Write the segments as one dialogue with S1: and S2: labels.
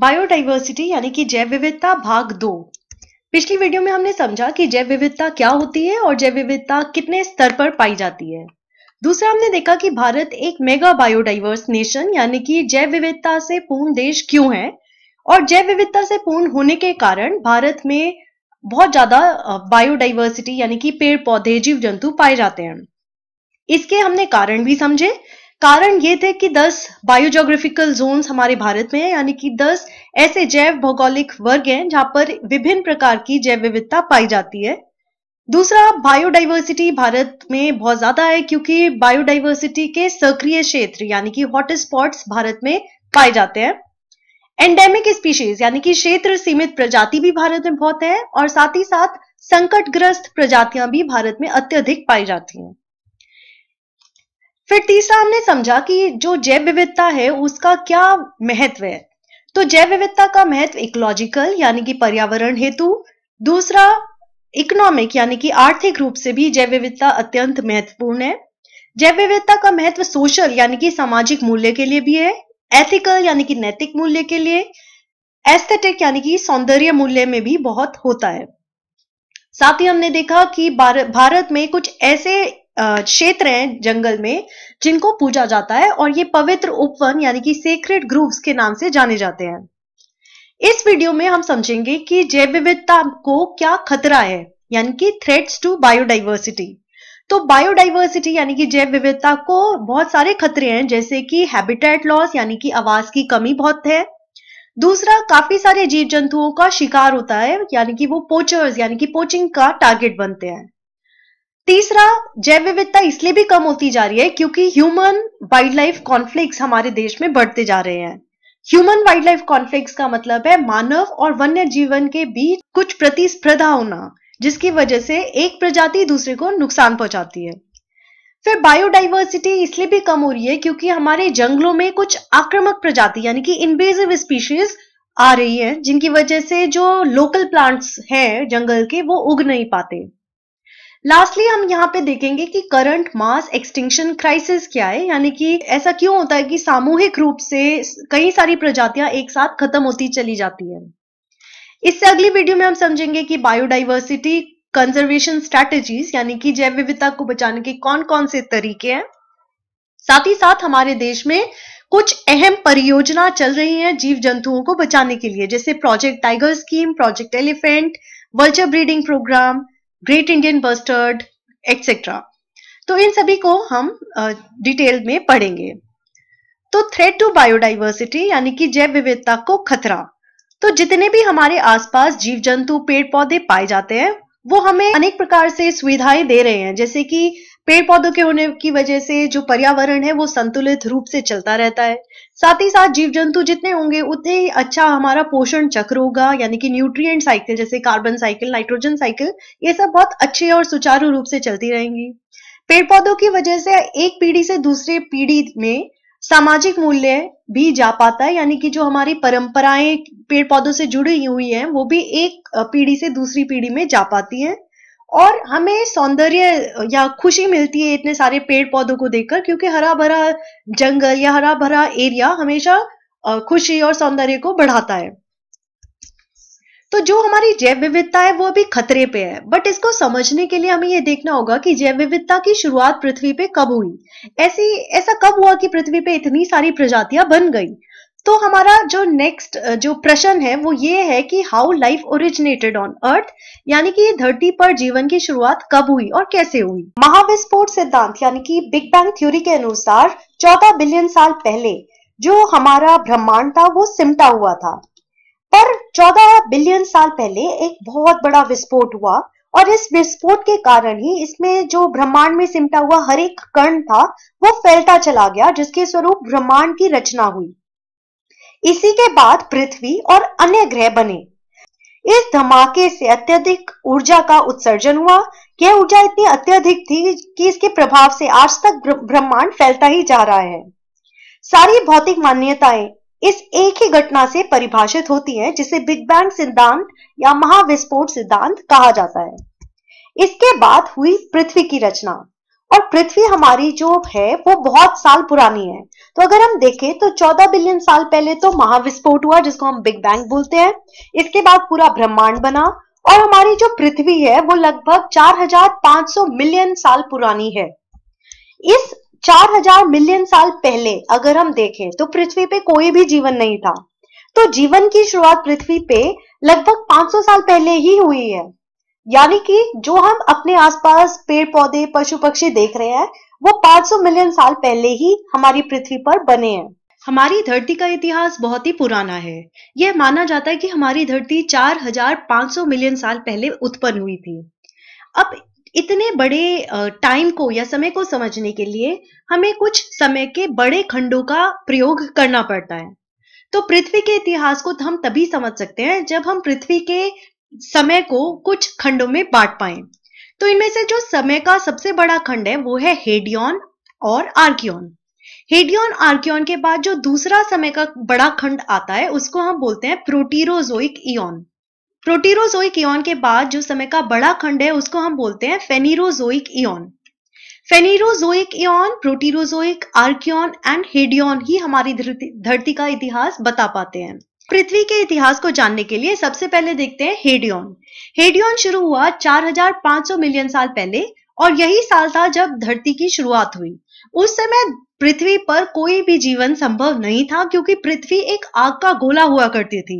S1: Biodiversity यानी कि जैव विविधता भाग दो पिछली वीडियो में हमने समझा कि जैव विविधता क्या होती है और जैव विविधता कितने स्तर पर पाई जाती है दूसरा हमने देखा कि भारत एक मेगा बायोडाइवर्स नेशन यानी कि जैव विविधता से पूर्ण देश क्यों है और जैव विविधता से पूर्ण होने के कारण भारत में बहुत ज्यादा बायोडाइवर्सिटी यानी कि पेड़ पौधे जीव जंतु पाए जाते हैं इसके हमने कारण भी समझे कारण ये थे कि 10 बायोजोग्राफिकल जोन्स हमारे भारत में है यानी कि 10 ऐसे जैव भौगोलिक वर्ग हैं जहां पर विभिन्न प्रकार की जैव विविधता पाई जाती है दूसरा बायोडाइवर्सिटी भारत में बहुत ज्यादा है क्योंकि बायोडाइवर्सिटी के सक्रिय क्षेत्र यानी कि हॉटस्पॉट्स भारत में पाए जाते हैं एंडेमिक स्पीशीज यानी कि क्षेत्र सीमित प्रजाति भी भारत में बहुत है और साथ ही साथ संकटग्रस्त प्रजातियां भी भारत में अत्यधिक पाई जाती हैं फिर तीसरा हमने समझा कि जो जैव विविधता है उसका क्या महत्व है तो जैव विविधता का महत्व इकोलॉजिकल यानी कि पर्यावरण हेतु दूसरा इकोनॉमिक यानी कि आर्थिक रूप से भी जैव विविधता अत्यंत महत्वपूर्ण है जैव विविधता का महत्व सोशल यानी कि सामाजिक मूल्य के लिए भी है एथिकल यानी कि नैतिक मूल्य के लिए एस्थेटिक यानी कि सौंदर्य मूल्य में भी बहुत होता है साथ ही हमने देखा कि भारत में कुछ ऐसे क्षेत्र हैं जंगल में जिनको पूजा जाता है और ये पवित्र उपवन यानी कि सेक्रेट ग्रूव्स के नाम से जाने जाते हैं इस वीडियो में हम समझेंगे कि जैव विविधता को क्या खतरा है यानी कि थ्रेट्स टू बायोडाइवर्सिटी तो बायोडाइवर्सिटी यानी कि जैव विविधता को बहुत सारे खतरे हैं जैसे कि हैबिटेट लॉस यानी कि आवास की कमी बहुत है दूसरा काफी सारे जीव जंतुओं का शिकार होता है यानी कि वो पोचर्स यानी कि पोचिंग का टारगेट बनते हैं तीसरा जैव विविधता इसलिए भी कम होती जा रही है क्योंकि ह्यूमन वाइल्ड लाइफ कॉन्फ्लिक्ट हमारे देश में बढ़ते जा रहे हैं ह्यूमन वाइल्ड लाइफ कॉन्फ्लिक्ट का मतलब है मानव और वन्य जीवन के बीच कुछ प्रतिस्पर्धा होना जिसकी वजह से एक प्रजाति दूसरे को नुकसान पहुंचाती है फिर बायोडाइवर्सिटी इसलिए भी कम हो रही है क्योंकि हमारे जंगलों में कुछ आक्रमक प्रजाति यानी कि इन्वेजिव स्पीशीज आ रही है जिनकी वजह से जो लोकल प्लांट्स हैं जंगल के वो उग नहीं पाते लास्टली हम यहाँ पे देखेंगे कि करंट मास एक्सटिंक्शन क्राइसिस क्या है यानी कि ऐसा क्यों होता है कि सामूहिक रूप से कई सारी प्रजातियां एक साथ खत्म होती चली जाती है इससे अगली वीडियो में हम समझेंगे कि बायोडाइवर्सिटी कंजर्वेशन स्ट्रैटेजीज यानी कि जैव विविधता को बचाने के कौन कौन से तरीके हैं साथ ही साथ हमारे देश में कुछ अहम परियोजना चल रही हैं जीव जंतुओं को बचाने के लिए जैसे project tiger scheme project elephant vulture breeding program great Indian bustard etcetera तो इन सभी को हम डिटेल में पढ़ेंगे तो थ्रेट टू बायोडाइवर्सिटी यानी कि जैव विविधता को खतरा तो जितने भी हमारे आसपास जीव जंतु पेड़ पौधे पाए जाते हैं वो हमें अनेक प्रकार से सुविधाएं दे रहे हैं जैसे कि पेड़ पौधों के होने की वजह से जो पर्यावरण है वो संतुलित रूप से चलता रहता है साथ ही साथ जीव जंतु जितने होंगे उतने ही अच्छा हमारा पोषण चक्र होगा यानी कि न्यूट्रिएंट साइकिल जैसे कार्बन साइकिल नाइट्रोजन साइकिल ये सब बहुत अच्छे और सुचारू रूप से चलती रहेंगी पेड़ पौधों की वजह से एक पीढ़ी से दूसरे पीढ़ी में सामाजिक मूल्य भी जा पाता है यानी कि जो हमारी परंपराएं पेड़ पौधों से जुड़ी हुई हैं वो भी एक पीढ़ी से दूसरी पीढ़ी में जा पाती हैं और हमें सौंदर्य या खुशी मिलती है इतने सारे पेड़ पौधों को देखकर क्योंकि हरा भरा जंगल या हरा भरा एरिया हमेशा खुशी और सौंदर्य को बढ़ाता है तो जो हमारी जैव विविधता है वो अभी खतरे पे है बट इसको समझने के लिए हमें ये देखना होगा कि जैव विविधता की शुरुआत पृथ्वी पे कब हुई ऐसी ऐसा कब हुआ कि पृथ्वी पे इतनी सारी प्रजातियां बन गई तो हमारा जो नेक्स्ट जो प्रश्न है वो ये है कि how life originated on earth यानी कि धरती पर जीवन की शुरुआत कब हुई और कैसे हुई महाविस्फोट सिद्धांत यानी कि बिग बैंग थ्योरी के अनुसार 14 बिलियन साल पहले जो हमारा ब्रह्मांड था वो सिमटा हुआ था पर 14 बिलियन साल पहले एक बहुत बड़ा विस्फोट हुआ और इस विस्फोट के कारण ही इसमें जो ब्रह्मांड में सिमटा हुआ हर एक कण था वो फैलता चला गया जिसके स्वरूप ब्रह्मांड की रचना हुई इसी के बाद पृथ्वी और अन्य ग्रह बने इस धमाके से अत्यधिक ऊर्जा का उत्सर्जन हुआ यह ऊर्जा इतनी अत्यधिक थी कि इसके प्रभाव से आज तक ब्रह्मांड फैलता ही जा रहा है सारी भौतिक मान्यताएं इस एक ही घटना से परिभाषित होती है जिसे बिग बैंग सिद्धांत या महाविस्फोट सिद्धांत कहा जाता है इसके बाद हुई पृथ्वी की रचना और पृथ्वी हमारी जो है वो बहुत साल पुरानी है तो अगर हम देखें तो 14 बिलियन साल पहले तो महाविस्फोट हुआ जिसको हम बिग बैंग बोलते हैं इसके बाद पूरा ब्रह्मांड बना और हमारी जो पृथ्वी है वो लगभग 4500 मिलियन साल पुरानी है इस 4000 मिलियन साल पहले अगर हम देखें तो पृथ्वी पे कोई भी जीवन नहीं था तो जीवन की शुरुआत पृथ्वी पे लगभग 500 साल पहले ही हुई है यानी कि जो हम अपने आसपास पेड़ पौधे पशु पक्षी देख रहे हैं वो 500 मिलियन साल पहले ही हमारी पृथ्वी पर बने हैं हमारी धरती का इतिहास बहुत ही पुराना है यह माना जाता है कि हमारी धरती 4,500 मिलियन साल पहले उत्पन्न हुई थी अब इतने बड़े टाइम को या समय को समझने के लिए हमें कुछ समय के बड़े खंडों का प्रयोग करना पड़ता है तो पृथ्वी के इतिहास को हम तभी समझ सकते हैं जब हम पृथ्वी के समय को कुछ खंडों में बांट पाए तो इनमें से जो समय का सबसे बड़ा खंड है वो है हेडियन और आर्कियन हेडियन आर्कियन के बाद जो दूसरा समय का बड़ा खंड आता है उसको हम बोलते हैं प्रोटीरोजोइक इन प्रोटीरोजोइक इन के बाद जो समय का बड़ा खंड है उसको हम बोलते हैं Phanerozoic eon Phanerozoic eon Proterozoic Archean and Hadean ही हमारी धरती का इतिहास बता पाते हैं पृथ्वी के इतिहास को जानने के लिए सबसे पहले देखते हैं हेडियोन हेडियोन शुरू हुआ 4,500 मिलियन साल पहले और यही साल था जब धरती की शुरुआत हुई उस समय पृथ्वी पर कोई भी जीवन संभव नहीं था क्योंकि पृथ्वी एक आग का गोला हुआ करती थी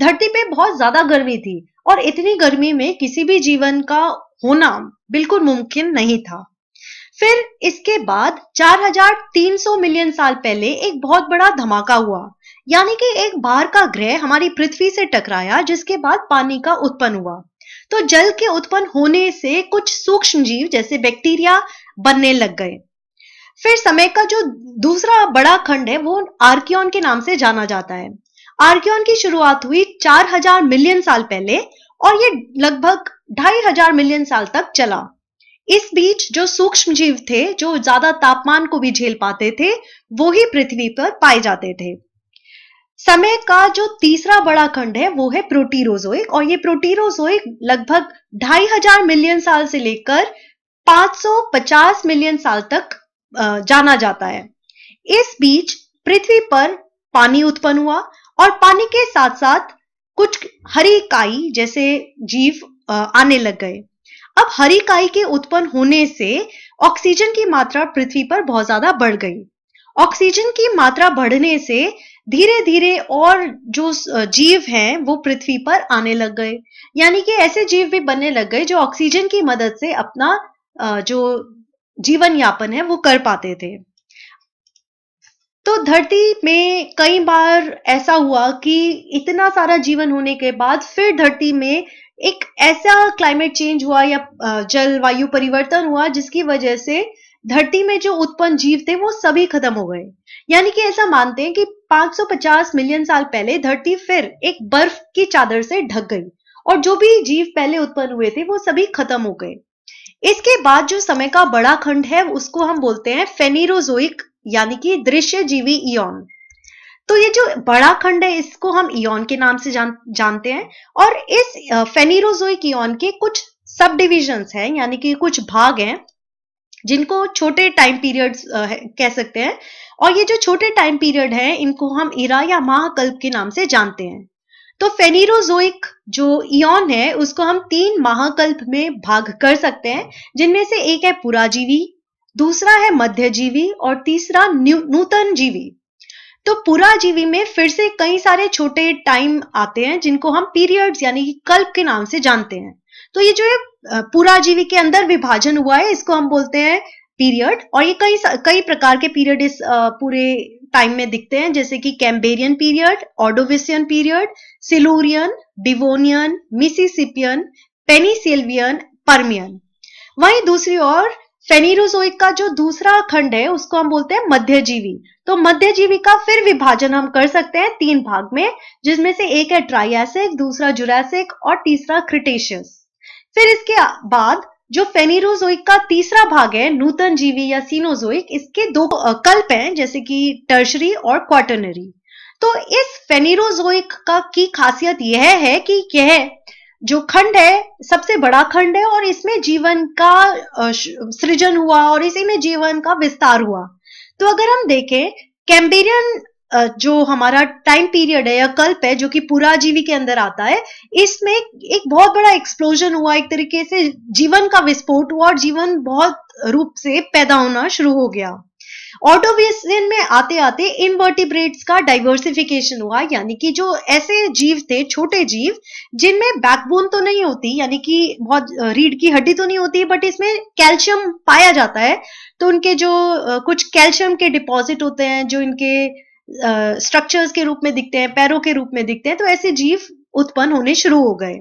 S1: धरती पे बहुत ज्यादा गर्मी थी और इतनी गर्मी में किसी भी जीवन का होना बिल्कुल मुमकिन नहीं था फिर इसके बाद 4,300 मिलियन साल पहले एक बहुत बड़ा धमाका हुआ यानी कि एक बाहर का ग्रह हमारी पृथ्वी से टकराया जिसके बाद पानी का उत्पन्न हुआ तो जल के उत्पन्न होने से कुछ सूक्ष्म जीव जैसे बैक्टीरिया बनने लग गए फिर समय का जो दूसरा बड़ा खंड है वो आर्कियन के नाम से जाना जाता है आर्कियन की शुरुआत हुई 4000 मिलियन साल पहले और ये लगभग ढाई हजार मिलियन साल तक चला इस बीच जो सूक्ष्म जीव थे जो ज्यादा तापमान को भी झेल पाते थे वो ही पृथ्वी पर पाए जाते थे समय का जो तीसरा बड़ा खंड है वो है प्रोटीरोजोइक और ये प्रोटीरोजोइक लगभग ढाई हजार मिलियन साल से लेकर 550 मिलियन साल तक जाना जाता है इस बीच पृथ्वी पर पानी उत्पन्न हुआ और पानी के साथ साथ कुछ हरी काई जैसे जीव आने लग गए अब हरी काई के उत्पन्न होने से ऑक्सीजन की मात्रा पृथ्वी पर बहुत ज्यादा बढ़ गई ऑक्सीजन की मात्रा बढ़ने से धीरे धीरे और जो जीव हैं वो पृथ्वी पर आने लग गए यानी कि ऐसे जीव भी बनने लग गए जो ऑक्सीजन की मदद से अपना जो जीवन यापन है वो कर पाते थे तो धरती में कई बार ऐसा हुआ कि इतना सारा जीवन होने के बाद फिर धरती में एक ऐसा क्लाइमेट चेंज हुआ या जलवायु परिवर्तन हुआ जिसकी वजह से धरती में जो उत्पन्न जीव थे वो सभी खत्म हो गए यानी कि ऐसा मानते हैं कि 550 मिलियन साल पहले धरती फिर एक बर्फ की चादर से ढक गई और जो भी जीव पहले उत्पन्न हुए थे वो सभी खत्म हो गए इसके बाद जो समय का बड़ा खंड है उसको हम बोलते हैं फेनिरोजोइक यानी कि दृश्य जीवी इन तो ये जो बड़ा खंड है इसको हम इन के नाम से जान, जानते हैं और इस फेनिरोजोइक इन के कुछ सब डिविजन्स हैं यानी कि कुछ भाग हैं जिनको छोटे टाइम पीरियड्स कह सकते हैं और ये जो छोटे टाइम पीरियड हैं इनको हम इरा या महाकल्प के नाम से जानते हैं तो फेनीरोजोइक जो इन है उसको हम तीन महाकल्प में भाग कर सकते हैं जिनमें से एक है पुराजीवी दूसरा है मध्यजीवी और तीसरा नूतन जीवी तो पुराजीवी में फिर से कई सारे छोटे टाइम आते हैं जिनको हम पीरियड्स यानी कि कल्प के नाम से जानते हैं तो ये जो है पूरा जीवी के अंदर विभाजन हुआ है इसको हम बोलते हैं पीरियड और ये कई कई प्रकार के पीरियड इस पूरे टाइम में दिखते हैं जैसे कि Cambrian period Ordovician period Silurian Devonian Mississippian Pennsylvanian Permian वहीं दूसरी ओर फेनीरोजोइक का जो दूसरा खंड है उसको हम बोलते हैं मध्यजीवी तो मध्यजीवी का फिर विभाजन हम कर सकते हैं तीन भाग में जिसमें से एक है ट्राइसिक दूसरा जुरासिक और तीसरा क्रिटेशियस फिर इसके बाद जो फेनीरोजोइक का तीसरा भाग है नूतन जीवी या सीनोजोइक इसके दो कल्प हैं जैसे कि टर्शरी और क्वार्टनरी तो इस फेनिरोजोइक का की खासियत यह है कि यह जो खंड है सबसे बड़ा खंड है और इसमें जीवन का सृजन हुआ और इसी में जीवन का विस्तार हुआ तो अगर हम देखें कैम्बेरियन जो हमारा टाइम पीरियड है या कल्प है जो कि जीवी के अंदर आता है इसमें एक बहुत बड़ा एक्सप्लोजन हुआ एक तरीके से जीवन का विस्फोट हुआ और जीवन बहुत रूप से पैदा होना शुरू हो गया ऑटोवेसिन में आते आते इनवर्टिब्रेट्स का डाइवर्सिफिकेशन हुआ यानी कि जो ऐसे जीव थे छोटे जीव जिनमें बैकबोन तो नहीं होती यानी कि बहुत रीढ़ की हड्डी तो नहीं होती बट इसमें कैल्शियम पाया जाता है तो उनके जो कुछ कैल्शियम के डिपॉजिट होते हैं जो इनके स्ट्रक्चर्स के रूप में दिखते हैं पैरों के रूप में दिखते हैं तो ऐसे जीव उत्पन्न होने शुरू हो गए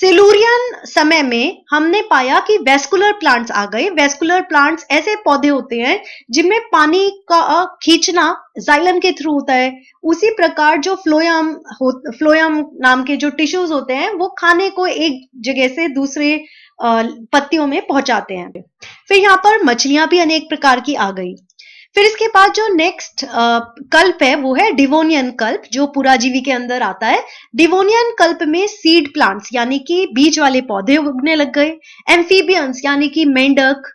S1: सिलूरियन समय में हमने पाया कि वेस्कुलर प्लांट्स आ गए वेस्कुलर प्लांट्स ऐसे पौधे होते हैं जिनमें पानी का खींचना जाइलम के थ्रू होता है उसी प्रकार जो फ्लोयम हो फ्लोयम नाम के जो टिश्यूज होते हैं वो खाने को एक जगह से दूसरे पत्तियों में पहुंचाते हैं फिर यहाँ पर मछलियां भी अनेक प्रकार की आ गई फिर इसके बाद जो नेक्स्ट कल्प है वो है डिवोनियन कल्प जो पुराजीवी के अंदर आता है डिवोनियन कल्प में सीड प्लांट्स यानी कि बीज वाले पौधे उगने लग गए एम्फीबियंस यानी कि मेंढक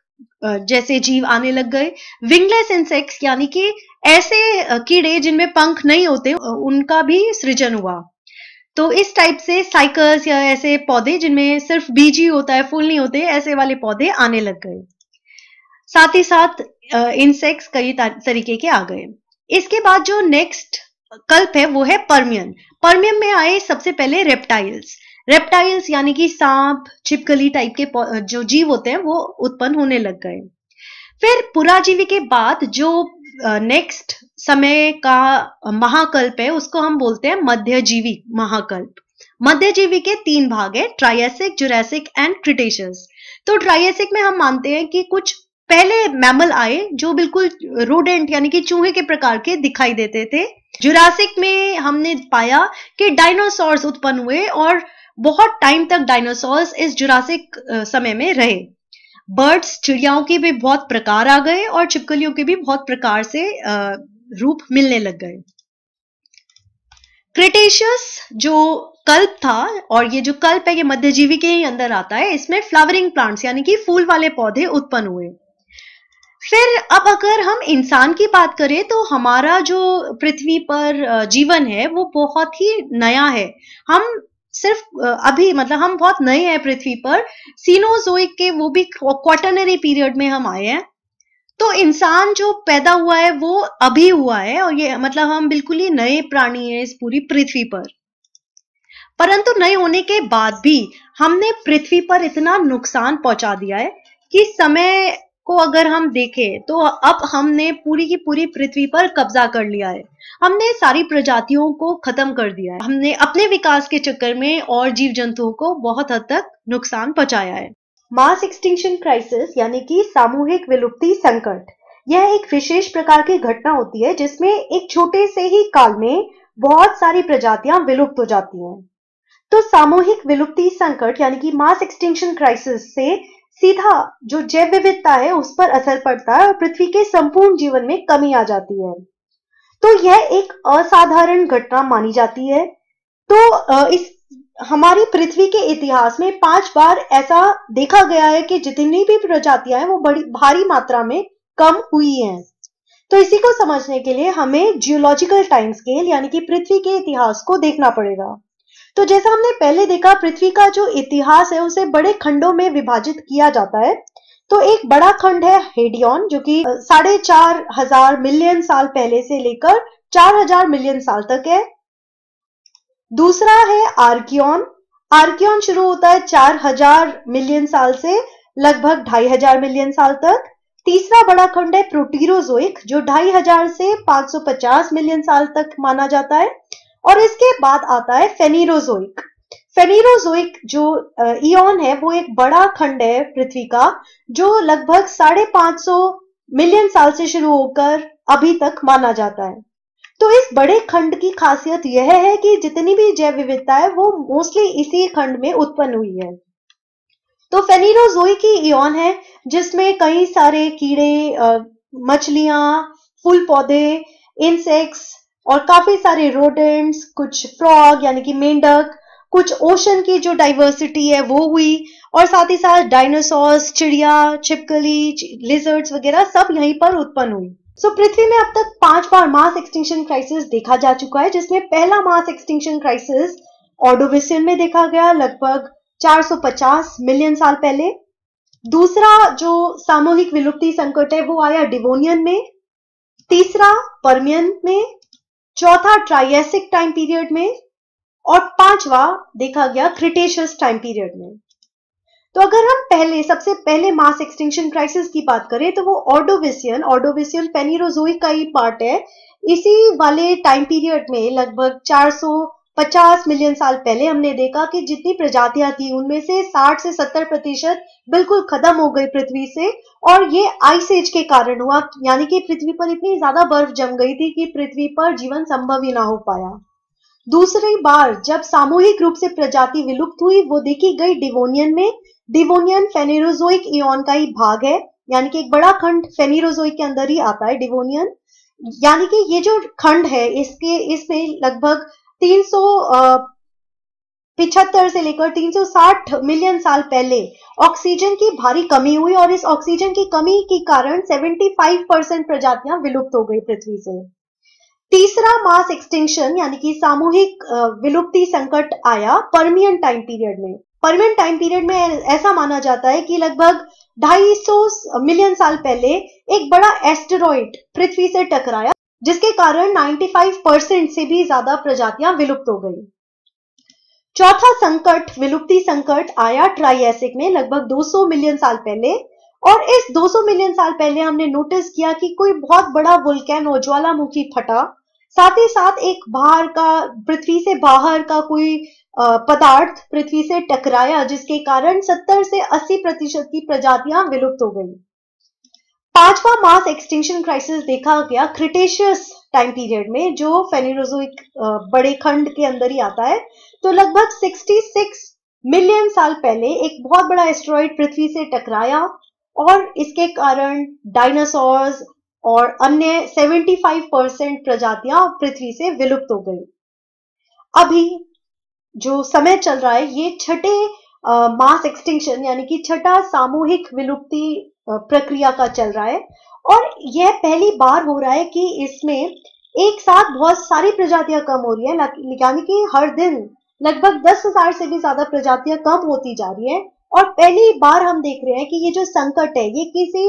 S1: जैसे जीव आने लग गए विंगलेस इंसेक्ट्स यानी कि ऐसे कीड़े जिनमें पंख नहीं होते उनका भी सृजन हुआ तो इस टाइप से साइकल्स या ऐसे पौधे जिनमें सिर्फ बीज ही होता है फूल नहीं होते ऐसे वाले पौधे आने लग गए साथ ही साथ इंसेक्ट्स कई तरीके के आ गए इसके बाद जो नेक्स्ट कल्प है वो है परमियन परमियन में आए सबसे पहले रेप्टाइल्स रेप्टाइल्स यानी कि सांप छिपकली टाइप के जो जीव होते हैं वो उत्पन्न होने लग गए फिर पुराजीवी के बाद जो नेक्स्ट समय का महाकल्प है उसको हम बोलते हैं मध्यजीवी महाकल्प मध्यजीवी के तीन भाग है ट्रायसिक जुरैसिक एंड क्रिटेशियस तो ट्रायसिक में हम मानते हैं कि कुछ पहले मैमल आए जो बिल्कुल रोडेंट यानी कि चूहे के प्रकार के दिखाई देते थे जुरासिक में हमने पाया कि डायनासोर्स उत्पन्न हुए और बहुत टाइम तक डायनासोर्स इस जुरासिक समय में रहे बर्ड्स चिड़ियाओं के भी बहुत प्रकार आ गए और छिपकलियों के भी बहुत प्रकार से रूप मिलने लग गए क्रिटेशियस जो कल्प था और ये जो कल्प है ये मध्यजीवी के ही अंदर आता है इसमें फ्लावरिंग प्लांट्स यानी कि फूल वाले पौधे उत्पन्न हुए फिर अब अगर हम इंसान की बात करें तो हमारा जो पृथ्वी पर जीवन है वो बहुत ही नया है हम सिर्फ अभी मतलब हम बहुत नए हैं पृथ्वी पर सीनोजोइक के वो भी क्वार्टनरी पीरियड में हम आए हैं तो इंसान जो पैदा हुआ है वो अभी हुआ है और ये मतलब हम बिल्कुल ही नए प्राणी हैं इस पूरी पृथ्वी पर परंतु नए होने के बाद भी हमने पृथ्वी पर इतना नुकसान पहुंचा दिया है कि समय को अगर हम देखें तो अब हमने पूरी की पूरी पृथ्वी पर कब्जा कर लिया है हमने सारी प्रजातियों को खत्म कर दिया है हमने अपने विकास के चक्कर में और जीव जंतुओं को बहुत हद तक नुकसान पहुंचाया है मास एक्सटिंक्शन क्राइसिस यानी कि सामूहिक विलुप्ति संकट यह एक विशेष प्रकार की घटना होती है जिसमें एक छोटे से ही काल में बहुत सारी प्रजातियां विलुप्त हो जाती हैं तो सामूहिक विलुप्ति संकट यानी कि मास एक्सटिंक्शन क्राइसिस से सीधा जो जैव विविधता है उस पर असर पड़ता है और पृथ्वी के संपूर्ण जीवन में कमी आ जाती है तो यह एक असाधारण घटना मानी जाती है तो इस हमारी पृथ्वी के इतिहास में पांच बार ऐसा देखा गया है कि जितनी भी प्रजातियां हैं वो बड़ी भारी मात्रा में कम हुई हैं तो इसी को समझने के लिए हमें जियोलॉजिकल टाइम स्केल यानी कि पृथ्वी के इतिहास को देखना पड़ेगा तो जैसा हमने पहले देखा पृथ्वी का जो इतिहास है उसे बड़े खंडों में विभाजित किया जाता है तो एक बड़ा खंड है हेडियन जो कि साढ़े चार हजार मिलियन साल पहले से लेकर चार हजार मिलियन साल तक है दूसरा है आर्कियन आर्कियन शुरू होता है चार हजार मिलियन साल से लगभग ढाई हजार मिलियन साल तक तीसरा बड़ा खंड है प्रोटीरोजोइक जो ढाई हजार से 550 मिलियन साल तक माना जाता है और इसके बाद आता है फेनीरोजोइक फेनीरोजोइक जो इन है वो एक बड़ा खंड है पृथ्वी का जो लगभग साढ़े पांच सौ मिलियन साल से शुरू होकर अभी तक माना जाता है तो इस बड़े खंड की खासियत यह है कि जितनी भी जैव विविधता है वो मोस्टली इसी खंड में उत्पन्न हुई है तो फेनीरोजोई की इन है जिसमें कई सारे कीड़े मछलियां फूल पौधे इंसेक्ट्स और काफी सारे रोडेंट्स कुछ फ्रॉग यानी कि मेंढक कुछ ओशन की जो डाइवर्सिटी है वो हुई और साथ ही साथ डायनासोर्स चिड़िया छिपकली लिजर्ड्स वगैरह सब यहीं पर उत्पन्न हुई सो so, पृथ्वी में अब तक पांच बार मास एक्सटिंक्शन क्राइसिस देखा जा चुका है जिसमें पहला मास एक्सटिंक्शन क्राइसिस ऑडोविसियन में देखा गया लगभग 450 मिलियन साल पहले दूसरा जो सामूहिक विलुप्ति संकट है वो आया डिवोनियन में तीसरा परमियन में चौथा ट्राइसिक टाइम पीरियड में और पांचवा देखा गया क्रिटेशियस टाइम पीरियड में तो अगर हम पहले सबसे पहले मास एक्सटिंक्शन क्राइसिस की बात करें तो वो ऑर्डोविसियन ऑर्डोविसियन पेनीरोजोई का ही पार्ट है इसी वाले टाइम पीरियड में लगभग 400 50 मिलियन साल पहले हमने देखा कि जितनी प्रजातियां थी उनमें से 60 से 70 प्रतिशत बिल्कुल खत्म हो गई पृथ्वी से और ये आइस एज के कारण हुआ यानी कि पृथ्वी पर इतनी ज्यादा बर्फ जम गई थी कि पृथ्वी पर जीवन संभव ही ना हो पाया दूसरी बार जब सामूहिक रूप से प्रजाति विलुप्त हुई वो देखी गई डिवोनियन में डिवोनियन फेनेरोजोइक इन का ही भाग है यानी कि एक बड़ा खंड फेनेरोजोइक के अंदर ही आता है डिवोनियन यानी कि ये जो खंड है इसके इसमें लगभग तीन पिछहत्तर से लेकर 360 मिलियन साल पहले ऑक्सीजन की भारी कमी हुई और इस ऑक्सीजन की कमी के कारण 75 परसेंट प्रजातियां विलुप्त हो गई पृथ्वी से तीसरा मास एक्सटिंक्शन यानी कि सामूहिक विलुप्ति संकट आया परमियन टाइम पीरियड में परमियन टाइम पीरियड में ऐसा माना जाता है कि लगभग 250 मिलियन साल पहले एक बड़ा एस्टेरॉइड पृथ्वी से टकराया जिसके कारण 95 परसेंट से भी ज्यादा प्रजातियां विलुप्त हो गई चौथा संकट विलुप्ति संकट आया ट्राइएसिक में लगभग 200 मिलियन साल पहले और इस 200 मिलियन साल पहले हमने नोटिस किया कि कोई बहुत बड़ा वोल्केनो ज्वालामुखी फटा साथ ही साथ एक बाहर का पृथ्वी से बाहर का कोई पदार्थ पृथ्वी से टकराया जिसके कारण 70 से 80 प्रतिशत की प्रजातियां विलुप्त हो गई पांचवा मास एक्सटिंक्शन क्राइसिस देखा गया क्रिटेशियस टाइम पीरियड में जो फेनिरोजोइक बड़े खंड के अंदर ही आता है तो लगभग 66 मिलियन साल पहले एक बहुत बड़ा एस्ट्रॉइड पृथ्वी से टकराया और इसके कारण डायनासोर्स और अन्य 75 परसेंट प्रजातियां पृथ्वी से विलुप्त हो गई अभी जो समय चल रहा है ये छठे मास एक्सटिंक्शन यानी कि छठा सामूहिक विलुप्ति प्रक्रिया का चल रहा है और यह पहली बार हो रहा है कि इसमें एक साथ बहुत सारी प्रजातियां कम हो रही है यानी कि हर दिन लगभग दस हजार से भी ज्यादा प्रजातियां कम होती जा रही है और पहली बार हम देख रहे हैं कि ये जो संकट है ये किसी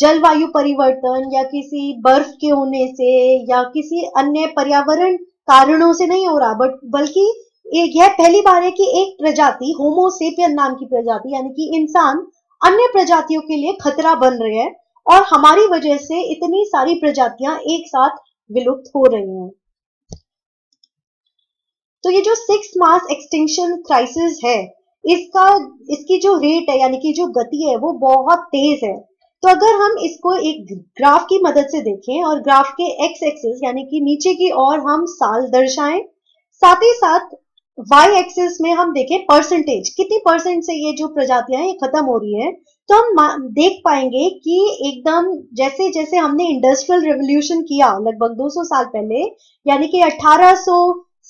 S1: जलवायु परिवर्तन या किसी बर्फ के होने से या किसी अन्य पर्यावरण कारणों से नहीं हो रहा बट बल्कि यह पहली बार है कि एक प्रजाति होमोसेपियन नाम की प्रजाति यानी कि इंसान अन्य प्रजातियों के लिए खतरा बन रहे हैं और हमारी वजह से इतनी सारी प्रजातियां एक साथ विलुप्त हो रही हैं तो ये जो सिक्स मास एक्सटिंक्शन क्राइसिस है इसका इसकी जो रेट है यानी कि जो गति है वो बहुत तेज है तो अगर हम इसको एक ग्राफ की मदद से देखें और ग्राफ के एक्स एक्सिस यानी कि नीचे की ओर हम साल दर्शाएं साथ ही साथ वाई एक्सिस में हम देखें परसेंटेज कितनी परसेंट से ये जो प्रजातियां ये खत्म हो रही है तो हम देख पाएंगे कि एकदम जैसे जैसे हमने इंडस्ट्रियल रेवोल्यूशन किया लगभग 200 साल पहले यानी कि 1800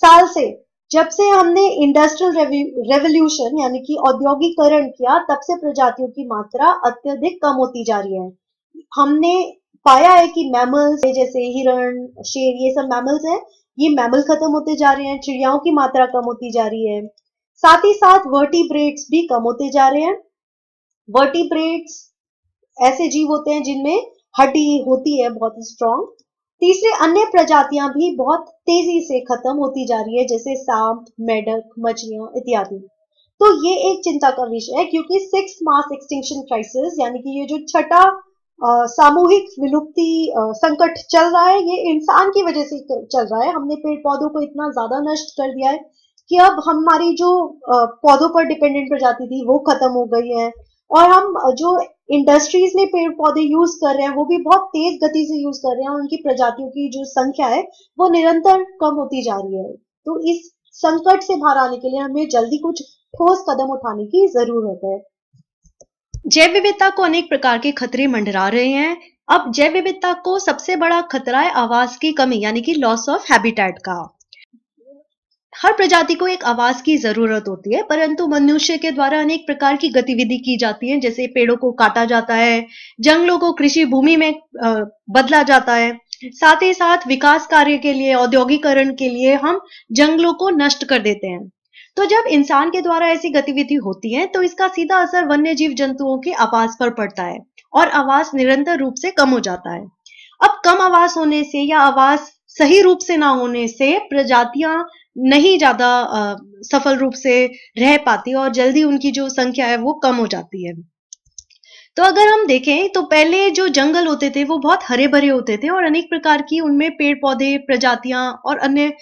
S1: साल से जब से हमने इंडस्ट्रियल रेवोल्यूशन यानी कि औद्योगिकरण किया तब से प्रजातियों की मात्रा अत्यधिक कम होती जा रही है हमने पाया है कि मैमल्स जैसे हिरण शेर ये सब मैमल्स हैं ये मैमल खत्म होते जा रहे हैं चिड़ियाओं की मात्रा कम होती जा रही है साथ ही साथ वर्टिब्रेट्स भी कम होते जा रहे हैं वर्टिब्रेट्स ऐसे जीव होते हैं जिनमें हड्डी होती है बहुत स्ट्रांग तीसरे अन्य प्रजातियां भी बहुत तेजी से खत्म होती जा रही है जैसे सांप मेढक मछलियां इत्यादि तो ये एक चिंता का विषय है क्योंकि सिक्स मास एक्सटिंक्शन क्राइसिस यानी कि ये जो छठा सामूहिक विलुप्ति संकट चल रहा है ये इंसान की वजह से चल रहा है हमने पेड़ पौधों को इतना ज्यादा नष्ट कर दिया है कि अब हमारी जो पौधों पर डिपेंडेंट प्रजाति थी वो खत्म हो गई है और हम जो इंडस्ट्रीज में पेड़ पौधे यूज कर रहे हैं वो भी बहुत तेज गति से यूज कर रहे हैं और उनकी प्रजातियों की जो संख्या है वो निरंतर कम होती जा रही है तो इस संकट से बाहर आने के लिए हमें जल्दी कुछ ठोस कदम उठाने की जरूरत है जैव विविधता को अनेक प्रकार के खतरे मंडरा रहे हैं अब जैव विविधता को सबसे बड़ा खतरा है आवास की कमी यानी कि लॉस ऑफ हैबिटेट का हर प्रजाति को एक आवास की जरूरत होती है परंतु मनुष्य के द्वारा अनेक प्रकार की गतिविधि की जाती है जैसे पेड़ों को काटा जाता है जंगलों को कृषि भूमि में बदला जाता है साथ ही साथ विकास कार्य के लिए औद्योगिकरण के लिए हम जंगलों को नष्ट कर देते हैं तो जब इंसान के द्वारा ऐसी गतिविधि होती है तो इसका सीधा असर वन्य जीव जंतुओं की आवाज पर पड़ता है और आवाज निरंतर रूप से कम हो जाता है अब कम आवाज होने से या आवाज सही रूप से ना होने से प्रजातियां नहीं ज्यादा सफल रूप से रह पाती और जल्दी उनकी जो संख्या है वो कम हो जाती है तो अगर हम देखें तो पहले जो जंगल होते थे वो बहुत हरे भरे होते थे और अनेक प्रकार की उनमें पेड़ पौधे प्रजातियां और अन्य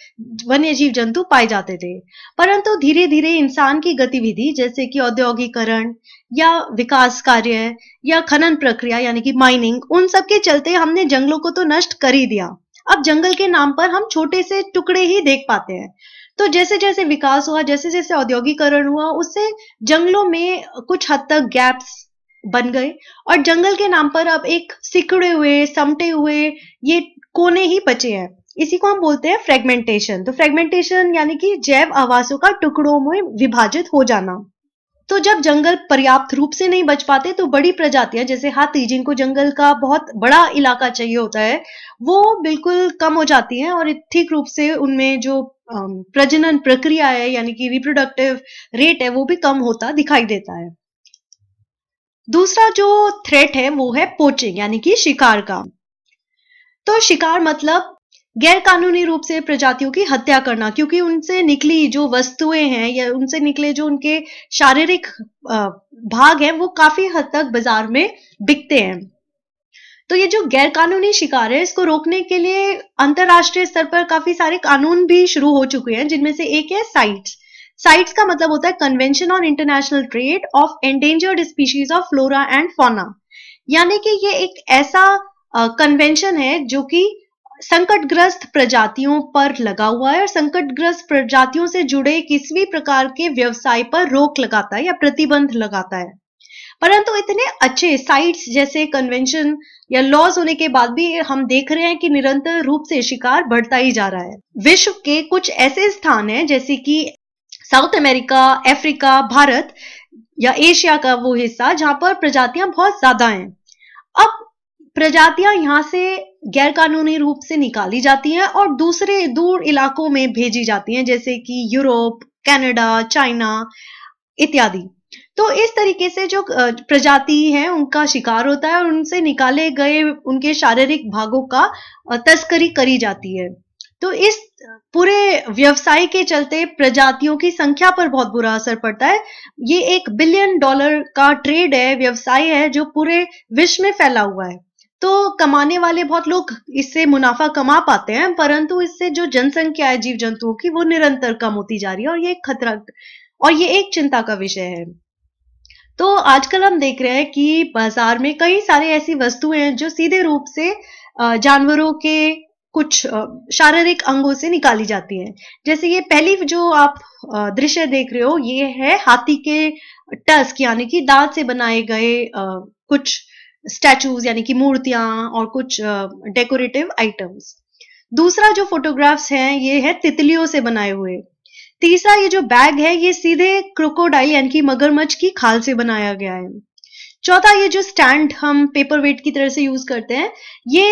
S1: वन्य जीव जंतु पाए जाते थे परंतु धीरे धीरे इंसान की गतिविधि जैसे कि औद्योगिकरण या विकास कार्य या खनन प्रक्रिया यानी कि माइनिंग उन सब के चलते हमने जंगलों को तो नष्ट कर ही दिया अब जंगल के नाम पर हम छोटे से टुकड़े ही देख पाते हैं तो जैसे जैसे विकास हुआ जैसे जैसे औद्योगिकरण हुआ उससे जंगलों में कुछ हद तक गैप्स बन गए और जंगल के नाम पर अब एक सिकड़े हुए समटे हुए ये कोने ही बचे हैं इसी को हम बोलते हैं फ्रेगमेंटेशन तो फ्रेगमेंटेशन यानी कि जैव आवासों का टुकड़ों में विभाजित हो जाना तो जब जंगल पर्याप्त रूप से नहीं बच पाते तो बड़ी प्रजातियां जैसे हाथी जिनको जंगल का बहुत बड़ा इलाका चाहिए होता है वो बिल्कुल कम हो जाती हैं और ठीक रूप से उनमें जो प्रजनन प्रक्रिया है यानी कि रिप्रोडक्टिव रेट है वो भी कम होता दिखाई देता है दूसरा जो थ्रेट है वो है पोचिंग यानी कि शिकार का तो शिकार मतलब गैर कानूनी रूप से प्रजातियों की हत्या करना क्योंकि उनसे निकली जो वस्तुएं हैं या उनसे निकले जो उनके शारीरिक भाग हैं वो काफी हद तक बाजार में बिकते हैं तो ये जो गैर कानूनी शिकार है इसको रोकने के लिए अंतर्राष्ट्रीय स्तर पर काफी सारे कानून भी शुरू हो चुके हैं जिनमें से एक है साइट्स साइट्स का मतलब होता है convention on international trade of endangered species of flora and fauna यानी कि ये एक ऐसा कन्वेंशन uh, है जो कि संकटग्रस्त प्रजातियों पर लगा हुआ है और संकटग्रस्त प्रजातियों से जुड़े किसी भी प्रकार के व्यवसाय पर रोक लगाता है या प्रतिबंध लगाता है परंतु इतने अच्छे साइट्स जैसे कन्वेंशन या लॉज होने के बाद भी हम देख रहे हैं कि निरंतर रूप से शिकार बढ़ता ही जा रहा है विश्व के कुछ ऐसे स्थान हैं जैसे कि साउथ अमेरिका अफ्रीका भारत या एशिया का वो हिस्सा जहां पर प्रजातियां बहुत ज्यादा हैं अब प्रजातियां यहां से गैरकानूनी रूप से निकाली जाती हैं और दूसरे दूर इलाकों में भेजी जाती हैं जैसे कि यूरोप कनाडा चाइना इत्यादि तो इस तरीके से जो प्रजाति है उनका शिकार होता है और उनसे निकाले गए उनके शारीरिक भागों का तस्करी करी जाती है तो इस पूरे व्यवसाय के चलते प्रजातियों की संख्या पर बहुत बुरा असर पड़ता है ये एक बिलियन डॉलर का ट्रेड है व्यवसाय है जो पूरे विश्व में फैला हुआ है तो कमाने वाले बहुत लोग इससे मुनाफा कमा पाते हैं परंतु इससे जो जनसंख्या है जीव जंतुओं की वो निरंतर कम होती जा रही है और ये एक खतरा और ये एक चिंता का विषय है तो आजकल हम देख रहे हैं कि बाजार में कई सारे ऐसी वस्तुएं हैं जो सीधे रूप से जानवरों के कुछ शारीरिक अंगों से निकाली जाती है जैसे ये पहली जो आप दृश्य देख रहे हो ये है हाथी के टस्क यानी कि दांत से बनाए गए कुछ स्टैचूज यानी कि मूर्तियां और कुछ डेकोरेटिव आइटम्स दूसरा जो फोटोग्राफ्स हैं ये है तितलियों से बनाए हुए तीसरा ये जो बैग है ये सीधे क्रोकोडाइल यानी कि मगरमच्छ की खाल से बनाया गया है चौथा ये जो स्टैंड हम पेपर वेट की तरह से यूज करते हैं ये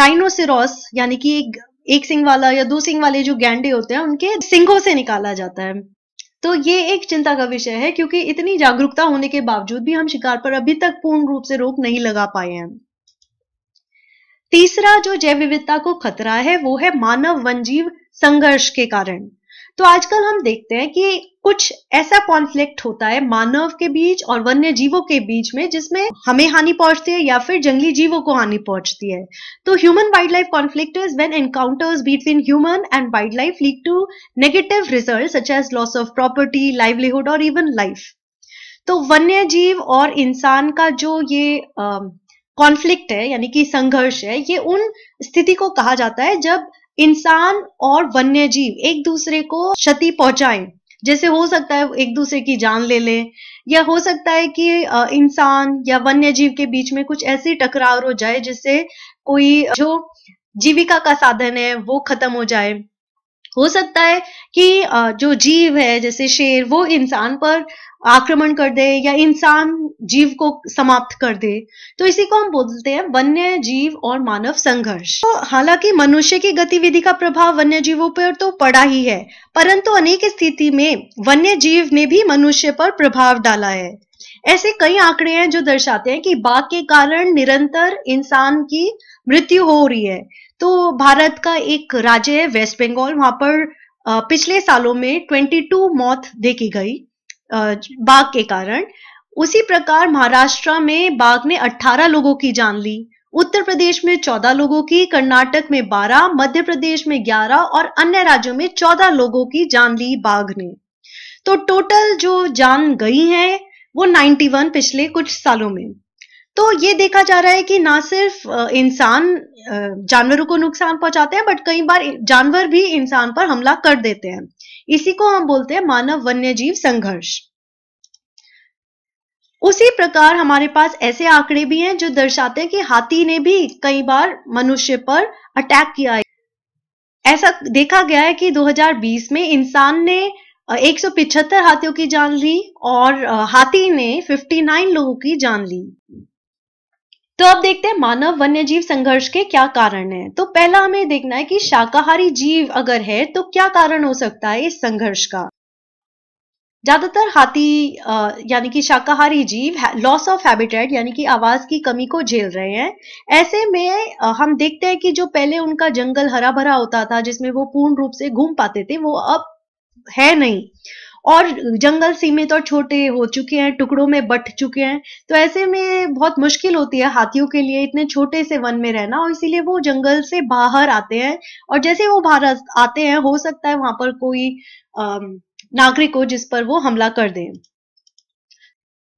S1: राइनोसिरॉस यानी कि एक एक सिंग वाला या दो सिंग वाले जो गैंडे होते हैं उनके सिंगों से निकाला जाता है तो ये एक चिंता का विषय है क्योंकि इतनी जागरूकता होने के बावजूद भी हम शिकार पर अभी तक पूर्ण रूप से रोक नहीं लगा पाए हैं तीसरा जो जैव विविधता को खतरा है वो है मानव जीव संघर्ष के कारण तो आजकल हम देखते हैं कि कुछ ऐसा कॉन्फ्लिक्ट होता है मानव के बीच और वन्य जीवों के बीच में जिसमें हमें हानि पहुंचती है या फिर जंगली जीवों को हानि पहुंचती है तो human wildlife conflict is encounters between human and wildlife lead to negative result such as loss of property livelihood और इवन लाइफ तो वन्य जीव और इंसान का जो ये कॉन्फ्लिक्ट है यानी कि संघर्ष है ये उन स्थिति को कहा जाता है जब इंसान और वन्य जीव एक दूसरे को क्षति पहुंचाएं जैसे हो सकता है एक दूसरे की जान ले ले या हो सकता है कि इंसान या वन्य जीव के बीच में कुछ ऐसी टकराव हो जाए जिससे कोई जो जीविका का साधन है वो खत्म हो जाए हो सकता है कि जो जीव है जैसे शेर वो इंसान पर आक्रमण कर दे या इंसान जीव को समाप्त कर दे तो इसी को हम बोलते हैं वन्य जीव और मानव संघर्ष तो हालांकि मनुष्य की गतिविधि का प्रभाव वन्य जीवों पर तो पड़ा ही है परंतु अनेक स्थिति में वन्य जीव ने भी मनुष्य पर प्रभाव डाला है ऐसे कई आंकड़े हैं जो दर्शाते हैं कि बाघ के कारण निरंतर इंसान की मृत्यु हो रही है तो भारत का एक राज्य है वेस्ट बंगाल वहां पर पिछले सालों में 22 मौत देखी गई बाघ के कारण उसी प्रकार महाराष्ट्र में बाघ ने 18 लोगों की जान ली उत्तर प्रदेश में 14 लोगों की कर्नाटक में 12 मध्य प्रदेश में 11 और अन्य राज्यों में 14 लोगों की जान ली बाघ ने तो टोटल जो जान गई है वो 91 पिछले कुछ सालों में तो ये देखा जा रहा है कि ना सिर्फ इंसान जानवरों को नुकसान पहुंचाते हैं बट कई बार जानवर भी इंसान पर हमला कर देते हैं इसी को हम बोलते हैं मानव वन्य जीव संघर्ष उसी प्रकार हमारे पास ऐसे आंकड़े भी हैं जो दर्शाते हैं कि हाथी ने भी कई बार मनुष्य पर अटैक किया है ऐसा देखा गया है कि 2020 में इंसान ने एक हाथियों की जान ली और हाथी ने 59 लोगों की जान ली तो अब देखते हैं मानव वन्य जीव संघर्ष के क्या कारण हैं। तो पहला हमें देखना है कि शाकाहारी जीव अगर है तो क्या कारण हो सकता है इस संघर्ष का ज्यादातर हाथी यानी कि शाकाहारी जीव लॉस ऑफ हैबिटेट यानी कि आवाज की कमी को झेल रहे हैं ऐसे में हम देखते हैं कि जो पहले उनका जंगल हरा भरा होता था जिसमें वो पूर्ण रूप से घूम पाते थे वो अब है नहीं और जंगल सीमित और छोटे हो चुके हैं टुकड़ों में बट चुके हैं तो ऐसे में बहुत मुश्किल होती है हाथियों के लिए इतने छोटे से वन में रहना और इसीलिए वो जंगल से बाहर आते हैं और जैसे वो बाहर आते हैं हो सकता है वहां पर कोई नागरिक हो जिस पर वो हमला कर दें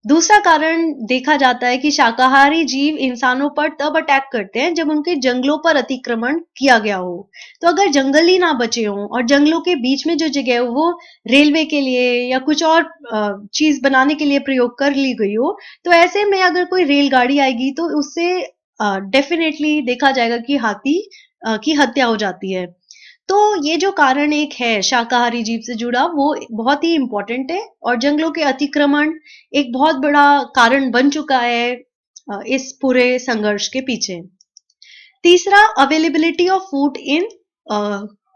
S1: दूसरा कारण देखा जाता है कि शाकाहारी जीव इंसानों पर तब अटैक करते हैं जब उनके जंगलों पर अतिक्रमण किया गया हो तो अगर जंगल ही ना बचे हों और जंगलों के बीच में जो जगह हो वो रेलवे के लिए या कुछ और चीज बनाने के लिए प्रयोग कर ली गई हो तो ऐसे में अगर कोई रेलगाड़ी आएगी तो उससे डेफिनेटली देखा जाएगा कि हाथी की हत्या हो जाती है तो ये जो कारण एक है शाकाहारी जीव से जुड़ा वो बहुत ही इंपॉर्टेंट है और जंगलों के अतिक्रमण एक बहुत बड़ा कारण बन चुका है इस पूरे संघर्ष के पीछे तीसरा availability of food in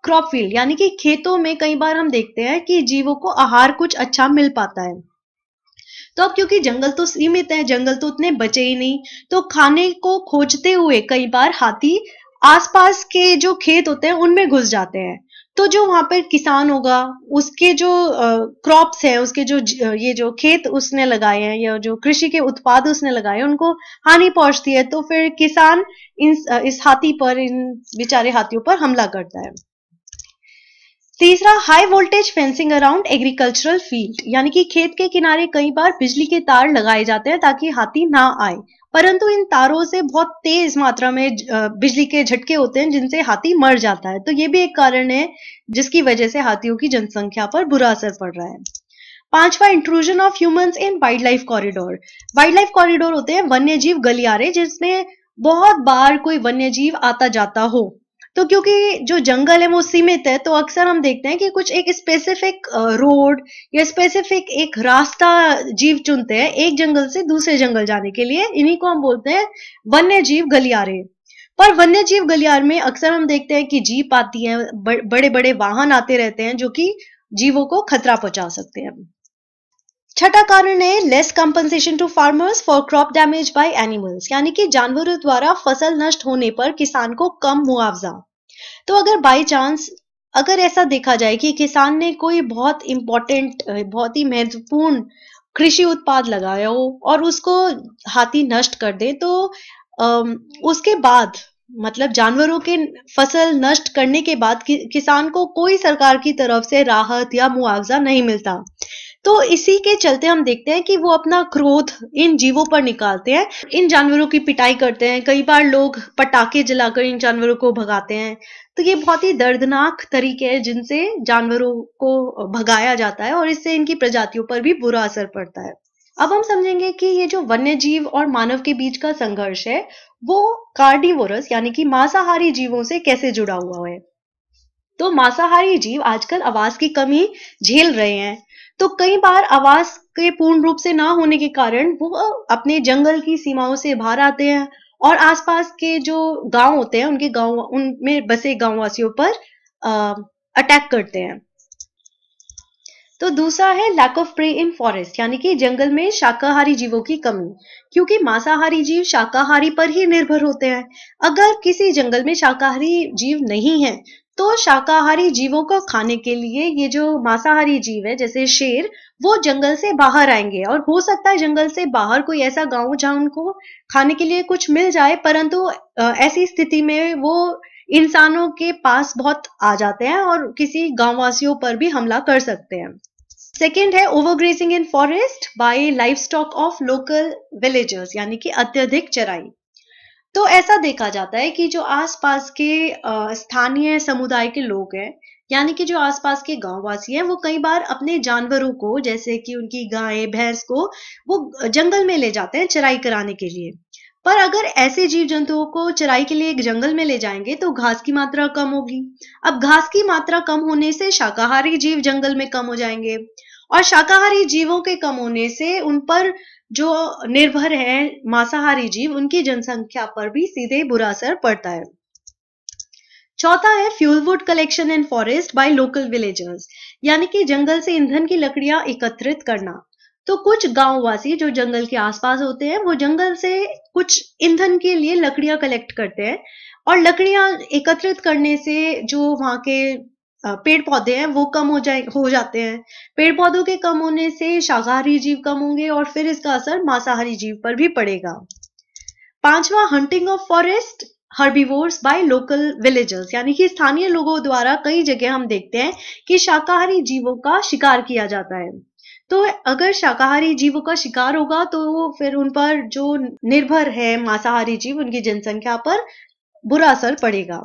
S1: crop field यानी कि खेतों में कई बार हम देखते हैं कि जीवों को आहार कुछ अच्छा मिल पाता है तो अब क्योंकि जंगल तो सीमित है जंगल तो उतने बचे ही नहीं तो खाने को खोजते हुए कई बार हाथी आसपास के जो खेत होते हैं उनमें घुस जाते हैं तो जो वहां पर किसान होगा उसके जो क्रॉप्स हैं उसके जो ये जो खेत उसने लगाए हैं या जो कृषि के उत्पाद उसने लगाए उनको हानि पहुंचती है तो फिर किसान इन इस हाथी पर इन बेचारे हाथियों पर हमला करता है तीसरा high voltage fencing around agricultural field यानी कि खेत के किनारे कई बार बिजली के तार लगाए जाते हैं ताकि हाथी ना आए परंतु इन तारों से बहुत तेज मात्रा में बिजली के झटके होते हैं जिनसे हाथी मर जाता है तो ये भी एक कारण है जिसकी वजह से हाथियों की जनसंख्या पर बुरा असर पड़ रहा है पांचवा intrusion of humans in wildlife corridor wildlife corridor होते हैं वन्य जीव गलियारे जिसमें बहुत बार कोई वन्य जीव आता जाता हो तो क्योंकि जो जंगल है वो सीमित है तो अक्सर हम देखते हैं कि कुछ एक स्पेसिफिक रोड या स्पेसिफिक एक रास्ता जीव चुनते हैं एक जंगल से दूसरे जंगल जाने के लिए इन्हीं को हम बोलते हैं वन्य जीव गलियारे पर वन्य जीव गलियार में अक्सर हम देखते हैं कि जीप आती है बड़े बड़े वाहन आते रहते हैं जो कि जीवों को खतरा पहुंचा सकते हैं छठा कारण है less compensation to farmers for crop damage by animals यानी कि जानवरों द्वारा फसल नष्ट होने पर किसान को कम मुआवजा तो अगर बाई चांस अगर ऐसा देखा जाए कि किसान ने कोई बहुत इंपॉर्टेंट बहुत ही महत्वपूर्ण कृषि उत्पाद लगाया हो और उसको हाथी नष्ट कर दे तो उसके बाद मतलब जानवरों के फसल नष्ट करने के बाद कि, किसान को कोई सरकार की तरफ से राहत या मुआवजा नहीं मिलता तो इसी के चलते हम देखते हैं कि वो अपना क्रोध इन जीवों पर निकालते हैं इन जानवरों की पिटाई करते हैं कई बार लोग पटाखे जलाकर इन जानवरों को भगाते हैं तो ये बहुत ही दर्दनाक तरीके हैं जिनसे जानवरों को भगाया जाता है और इससे इनकी प्रजातियों पर भी बुरा असर पड़ता है अब हम समझेंगे कि ये जो वन्य जीव और मानव के बीच का संघर्ष है वो कार्डिवोरस यानी कि मांसाहारी जीवों से कैसे जुड़ा हुआ है तो मांसाहारी जीव आजकल आवास की कमी झेल रहे हैं तो कई बार आवास के पूर्ण रूप से ना होने के कारण वो अपने जंगल की सीमाओं से बाहर आते हैं और आसपास के जो गांव होते हैं उनके गांव उनमें बसे गांव वासियों पर अटैक करते हैं तो दूसरा है lack of prey in forest यानी कि जंगल में शाकाहारी जीवों की कमी क्योंकि मांसाहारी जीव शाकाहारी पर ही निर्भर होते हैं अगर किसी जंगल में शाकाहारी जीव नहीं है तो शाकाहारी जीवों को खाने के लिए ये जो मांसाहारी जीव है जैसे शेर वो जंगल से बाहर आएंगे और हो सकता है जंगल से बाहर कोई ऐसा गांव जहां उनको खाने के लिए कुछ मिल जाए परंतु ऐसी स्थिति में वो इंसानों के पास बहुत आ जाते हैं और किसी गाँव वासियों पर भी हमला कर सकते हैं सेकेंड है overgrazing in forest by livestock of local villagers यानी कि अत्यधिक चराई तो ऐसा देखा जाता है कि जो आसपास के स्थानीय समुदाय के लोग हैं यानी कि जो आसपास के गांववासी हैं वो कई बार अपने जानवरों को जैसे कि उनकी गाय भैंस को वो जंगल में ले जाते हैं चराई कराने के लिए पर अगर ऐसे जीव जंतुओं को चराई के लिए एक जंगल में ले जाएंगे तो घास की मात्रा कम होगी अब घास की मात्रा कम होने से शाकाहारी जीव जंगल में कम हो जाएंगे और शाकाहारी जीवों के कम होने से उन पर जो निर्भर है मांसाहारी जीव उनकी जनसंख्या पर भी सीधे बुरा असर पड़ता है चौथा है fuel wood collection in forest by local villagers यानी कि जंगल से ईंधन की लकड़ियां एकत्रित करना तो कुछ गांव वासी जो जंगल के आसपास होते हैं वो जंगल से कुछ ईंधन के लिए लकड़ियां कलेक्ट करते हैं और लकड़ियां एकत्रित करने से जो वहां के पेड़ पौधे हैं वो कम हो जाए हो जाते हैं पेड़ पौधों के कम होने से शाकाहारी जीव कम होंगे और फिर इसका असर मांसाहारी जीव पर भी पड़ेगा पांचवा hunting of forest herbivores by local villagers यानी कि स्थानीय लोगों द्वारा कई जगह हम देखते हैं कि शाकाहारी जीवों का शिकार किया जाता है तो अगर शाकाहारी जीवों का शिकार होगा तो फिर उन पर जो निर्भर है मांसाहारी जीव उनकी जनसंख्या पर बुरा असर पड़ेगा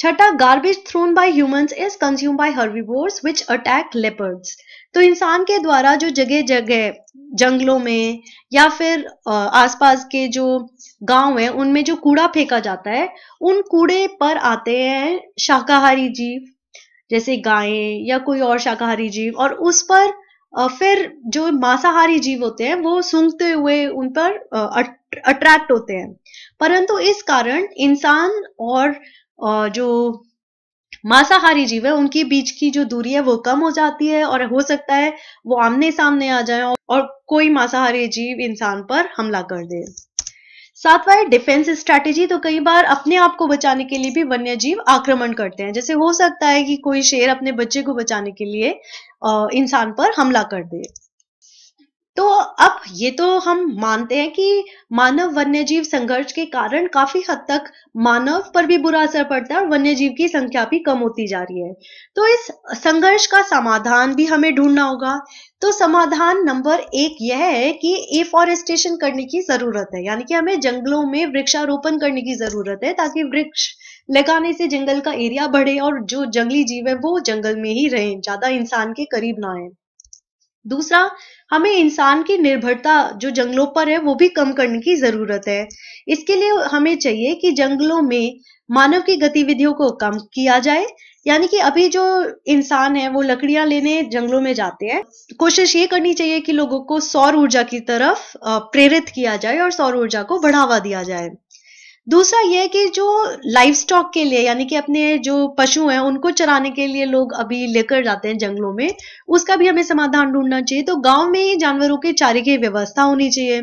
S1: छठा garbage thrown by humans is consume by herbivores which attack leopards तो इंसान के द्वारा जो जगह जगह जंगलों में या फिर आसपास के जो गांव है उनमें जो कूड़ा फेंका जाता है उन कूड़े पर आते हैं शाकाहारी जीव जैसे गायें या कोई और शाकाहारी जीव और उस पर फिर जो मांसाहारी जीव होते हैं वो सूंघते हुए उन पर अट्रैक्ट होते हैं परंतु इस कारण इंसान और जो मांसाहारी जीव है उनके बीच की जो दूरी है वो कम हो जाती है और हो सकता है वो आमने सामने आ जाए और कोई मांसाहारी जीव इंसान पर हमला कर दे सातवा है डिफेंस स्ट्रैटेजी तो कई बार अपने आप को बचाने के लिए भी वन्य जीव आक्रमण करते हैं जैसे हो सकता है कि कोई शेर अपने बच्चे को बचाने के लिए इंसान पर हमला कर दे तो अब ये तो हम मानते हैं कि मानव वन्य जीव संघर्ष के कारण काफी हद तक मानव पर भी बुरा असर पड़ता है और वन्य जीव की संख्या भी कम होती जा रही है तो इस संघर्ष का समाधान भी हमें ढूंढना होगा तो समाधान नंबर एक यह है कि एफॉरेस्टेशन करने की जरूरत है यानी कि हमें जंगलों में वृक्षारोपण करने की जरूरत है ताकि वृक्ष लगाने से जंगल का एरिया बढ़े और जो जंगली जीव है वो जंगल में ही रहे ज्यादा इंसान के करीब ना आए दूसरा हमें इंसान की निर्भरता जो जंगलों पर है वो भी कम करने की जरूरत है इसके लिए हमें चाहिए कि जंगलों में मानव की गतिविधियों को कम किया जाए यानी कि अभी जो इंसान है वो लकड़ियां लेने जंगलों में जाते हैं कोशिश ये करनी चाहिए कि लोगों को सौर ऊर्जा की तरफ प्रेरित किया जाए और सौर ऊर्जा को बढ़ावा दिया जाए दूसरा यह कि जो लाइफ स्टॉक के लिए यानी कि अपने जो पशु हैं उनको चराने के लिए लोग अभी लेकर जाते हैं जंगलों में उसका भी हमें समाधान ढूंढना चाहिए तो गांव में जानवरों के चारे की व्यवस्था होनी चाहिए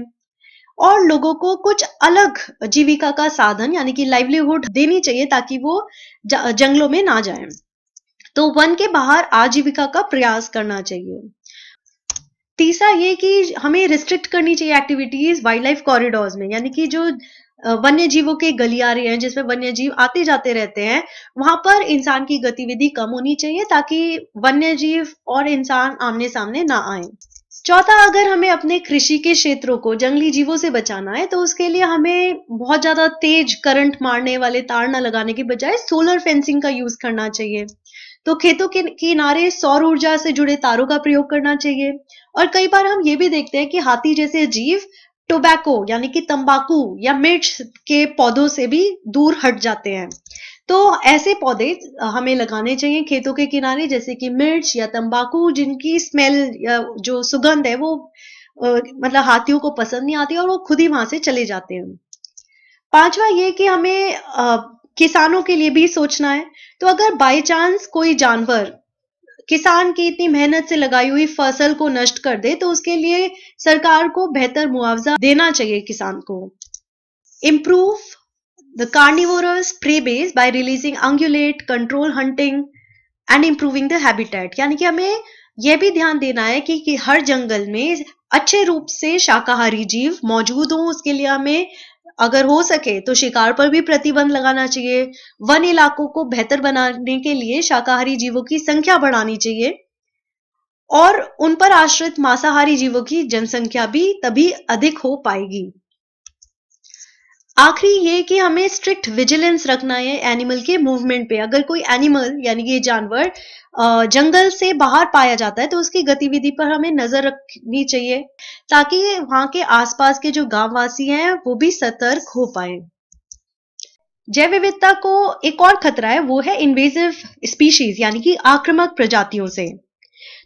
S1: और लोगों को कुछ अलग जीविका का साधन यानी कि लाइवलीहुड देनी चाहिए ताकि वो जंगलों में ना जाए तो वन के बाहर आजीविका का प्रयास करना चाहिए तीसरा ये कि हमें रिस्ट्रिक्ट करनी चाहिए एक्टिविटीज वाइल्ड लाइफ कॉरिडोर में यानी कि जो वन्य जीवों के गलियारे हैं जिसमें वन्य जीव आते जाते रहते हैं वहां पर इंसान की गतिविधि कम होनी चाहिए ताकि वन्य जीव और इंसान आमने सामने ना आए चौथा अगर हमें अपने कृषि के क्षेत्रों को जंगली जीवों से बचाना है तो उसके लिए हमें बहुत ज्यादा तेज करंट मारने वाले तार ना लगाने के बजाय सोलर फेंसिंग का यूज करना चाहिए तो खेतों के किनारे सौर ऊर्जा से जुड़े तारों का प्रयोग करना चाहिए और कई बार हम ये भी देखते हैं कि हाथी जैसे जीव टोबैको यानी कि तंबाकू या मिर्च के पौधों से भी दूर हट जाते हैं तो ऐसे पौधे हमें लगाने चाहिए खेतों के किनारे जैसे कि मिर्च या तंबाकू जिनकी स्मेल या जो सुगंध है वो मतलब हाथियों को पसंद नहीं आती और वो खुद ही वहां से चले जाते हैं पांचवा ये कि हमें आ, किसानों के लिए भी सोचना है तो अगर बाई चांस कोई जानवर किसान की इतनी मेहनत से लगाई हुई फसल को नष्ट कर दे तो उसके लिए सरकार को बेहतर मुआवजा देना चाहिए किसान को improve the carnivorous prey base by releasing ungulate control hunting and improving the habitat यानी कि हमें यह भी ध्यान देना है कि, कि हर जंगल में अच्छे रूप से शाकाहारी जीव मौजूद हो उसके लिए हमें अगर हो सके तो शिकार पर भी प्रतिबंध लगाना चाहिए वन इलाकों को बेहतर बनाने के लिए शाकाहारी जीवों की संख्या बढ़ानी चाहिए और उन पर आश्रित मांसाहारी जीवों की जनसंख्या भी तभी अधिक हो पाएगी आखिरी ये कि हमें स्ट्रिक्ट विजिलेंस रखना है एनिमल के मूवमेंट पे अगर कोई एनिमल यानी कि जानवर जंगल से बाहर पाया जाता है तो उसकी गतिविधि पर हमें नजर रखनी चाहिए ताकि वहां के आसपास के जो गांववासी हैं वो भी सतर्क हो पाए जैव विविधता को एक और खतरा है वो है इन्वेजिव स्पीशीज यानी कि आक्रमक प्रजातियों से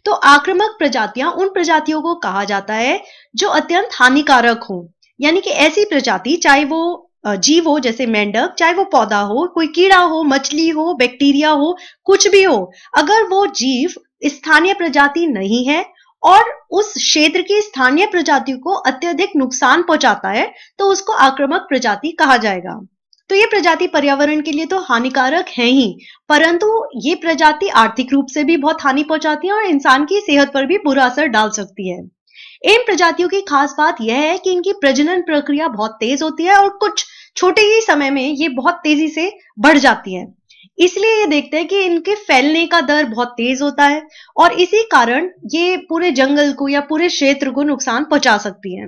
S1: तो आक्रमक प्रजातियां उन प्रजातियों को कहा जाता है जो अत्यंत हानिकारक हों यानी कि ऐसी प्रजाति चाहे वो जीव हो जैसे मेंढक चाहे वो पौधा हो कोई कीड़ा हो मछली हो बैक्टीरिया हो कुछ भी हो अगर वो जीव स्थानीय प्रजाति नहीं है और उस क्षेत्र की स्थानीय प्रजाति को अत्यधिक नुकसान पहुंचाता है तो उसको आक्रामक प्रजाति कहा जाएगा तो ये प्रजाति पर्यावरण के लिए तो हानिकारक है ही परंतु ये प्रजाति आर्थिक रूप से भी बहुत हानि पहुंचाती है और इंसान की सेहत पर भी बुरा असर डाल सकती है इन प्रजातियों की खास बात यह है कि इनकी प्रजनन प्रक्रिया बहुत तेज होती है और कुछ छोटे ही समय में ये बहुत तेजी से बढ़ जाती है इसलिए ये देखते हैं कि इनके फैलने का दर बहुत तेज होता है और इसी कारण ये पूरे जंगल को या पूरे क्षेत्र को नुकसान पहुंचा सकती है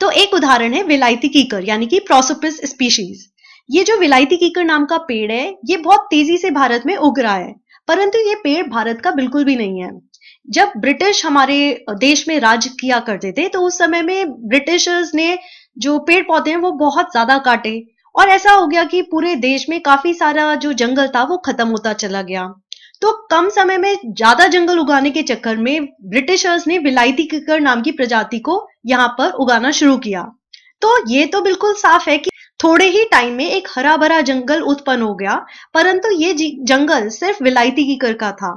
S1: तो एक उदाहरण है विलायती कीकर यानी कि प्रोसोपिस स्पीशीज ये जो विलायती कीकर नाम का पेड़ है ये बहुत तेजी से भारत में उग रहा है परंतु ये पेड़ भारत का बिल्कुल भी नहीं है जब ब्रिटिश हमारे देश में राज किया करते थे तो उस समय में ब्रिटिशर्स ने जो पेड़ पौधे हैं वो बहुत ज्यादा काटे और ऐसा हो गया कि पूरे देश में काफी सारा जो जंगल था वो खत्म होता चला गया तो कम समय में ज्यादा जंगल उगाने के चक्कर में ब्रिटिशर्स ने विलायती किकर नाम की प्रजाति को यहाँ पर उगाना शुरू किया तो ये तो बिल्कुल साफ है कि थोड़े ही टाइम में एक हरा भरा जंगल उत्पन्न हो गया परंतु ये जंगल सिर्फ विलायती कीकर का था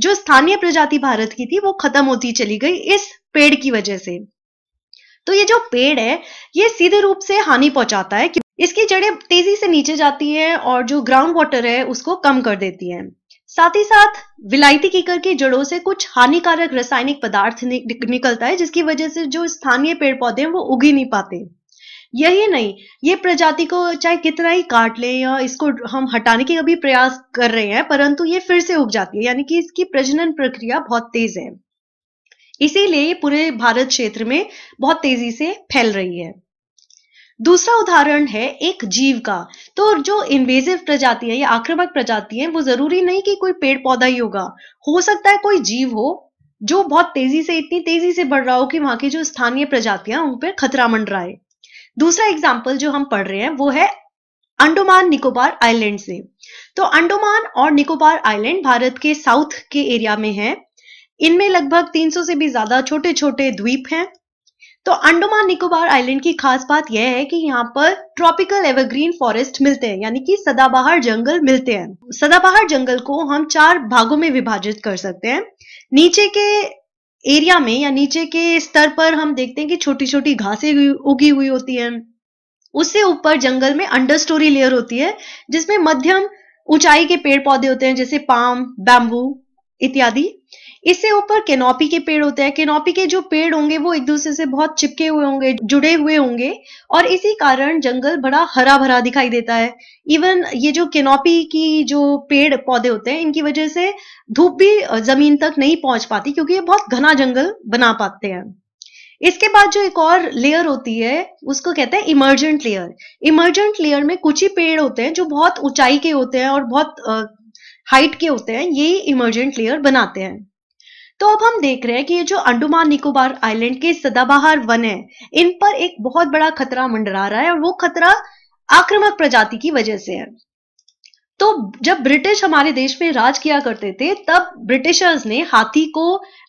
S1: जो स्थानीय प्रजाति भारत की थी वो खत्म होती चली गई इस पेड़ की वजह से तो ये जो पेड़ है ये सीधे रूप से हानि पहुंचाता है कि इसकी जड़ें तेजी से नीचे जाती है और जो ग्राउंड वाटर है उसको कम कर देती है साथ ही साथ विलायती कीकर की जड़ों से कुछ हानिकारक रासायनिक पदार्थ निकलता है जिसकी वजह से जो स्थानीय पेड़ पौधे हैं वो उग ही नहीं पाते यही नहीं ये प्रजाति को चाहे कितना ही काट ले या इसको हम हटाने के अभी प्रयास कर रहे हैं परंतु ये फिर से उग जाती है यानी कि इसकी प्रजनन प्रक्रिया बहुत तेज है इसीलिए ये पूरे भारत क्षेत्र में बहुत तेजी से फैल रही है दूसरा उदाहरण है एक जीव का तो जो इन्वेजिव प्रजाति है या आक्रमक प्रजाति है वो जरूरी नहीं कि कोई पेड़ पौधा ही होगा हो सकता है कोई जीव हो जो बहुत तेजी से इतनी तेजी से बढ़ रहा हो कि वहां की जो स्थानीय प्रजातियां उन पर खतरा मंडराए दूसरा एग्जाम्पल जो हम पढ़ रहे हैं वो है अंडोमान निकोबार आइलैंड से तो अंडोमान और निकोबार आइलैंड भारत के साउथ के एरिया में है इनमें लगभग 300 से भी ज्यादा छोटे छोटे द्वीप हैं तो अंडोमान निकोबार आइलैंड की खास बात यह है कि यहाँ पर ट्रॉपिकल एवरग्रीन फॉरेस्ट मिलते हैं यानी कि सदाबहार जंगल मिलते हैं सदाबहार जंगल को हम चार भागों में विभाजित कर सकते हैं नीचे के एरिया में या नीचे के स्तर पर हम देखते हैं कि छोटी छोटी घासें उगी हुई होती हैं उससे ऊपर जंगल में अंडर स्टोरी लेयर होती है जिसमें मध्यम ऊंचाई के पेड़ पौधे होते हैं जैसे पाम बैम्बू इत्यादि इससे ऊपर केनोपी के पेड़ होते हैं केनोपी के जो पेड़ होंगे वो एक दूसरे से बहुत चिपके हुए होंगे जुड़े हुए होंगे और इसी कारण जंगल बड़ा हरा भरा दिखाई देता है इवन ये जो केनोपी की जो पेड़ पौधे होते हैं इनकी वजह से धूप भी जमीन तक नहीं पहुंच पाती क्योंकि ये बहुत घना जंगल बना पाते हैं इसके बाद जो एक और लेयर होती है उसको कहते हैं इमर्जेंट लेयर इमर्जेंट लेयर में कुछ ही पेड़ होते हैं जो बहुत ऊंचाई के होते हैं और बहुत हाइट के होते हैं ये इमर्जेंट लेयर बनाते हैं तो अब हम देख रहे हैं कि ये जो अंडमान निकोबार आइलैंड के सदाबहार वन है इन पर एक बहुत बड़ा खतरा मंडरा रहा है और वो खतरा आक्रमक प्रजाति की वजह से है तो जब ब्रिटिश हमारे देश में राज किया करते थे तब ब्रिटिशर्स ने हाथी को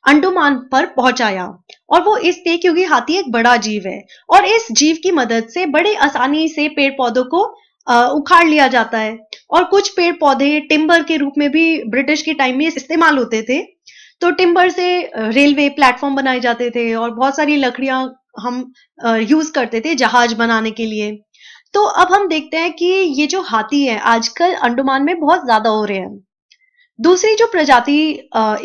S1: अंडमान पर पहुंचाया और वो इसलिए क्योंकि हाथी एक बड़ा जीव है और इस जीव की मदद से बड़े आसानी से पेड़ पौधों को उखाड़ लिया जाता है और कुछ पेड़ पौधे टिम्बर के रूप में भी ब्रिटिश के टाइम में इस्तेमाल होते थे तो टिम्बर से रेलवे प्लेटफॉर्म बनाए जाते थे और बहुत सारी लकड़ियां हम यूज करते थे जहाज बनाने के लिए तो अब हम देखते हैं कि ये जो हाथी है आजकल अंडमान में बहुत ज्यादा हो रहे हैं दूसरी जो प्रजाति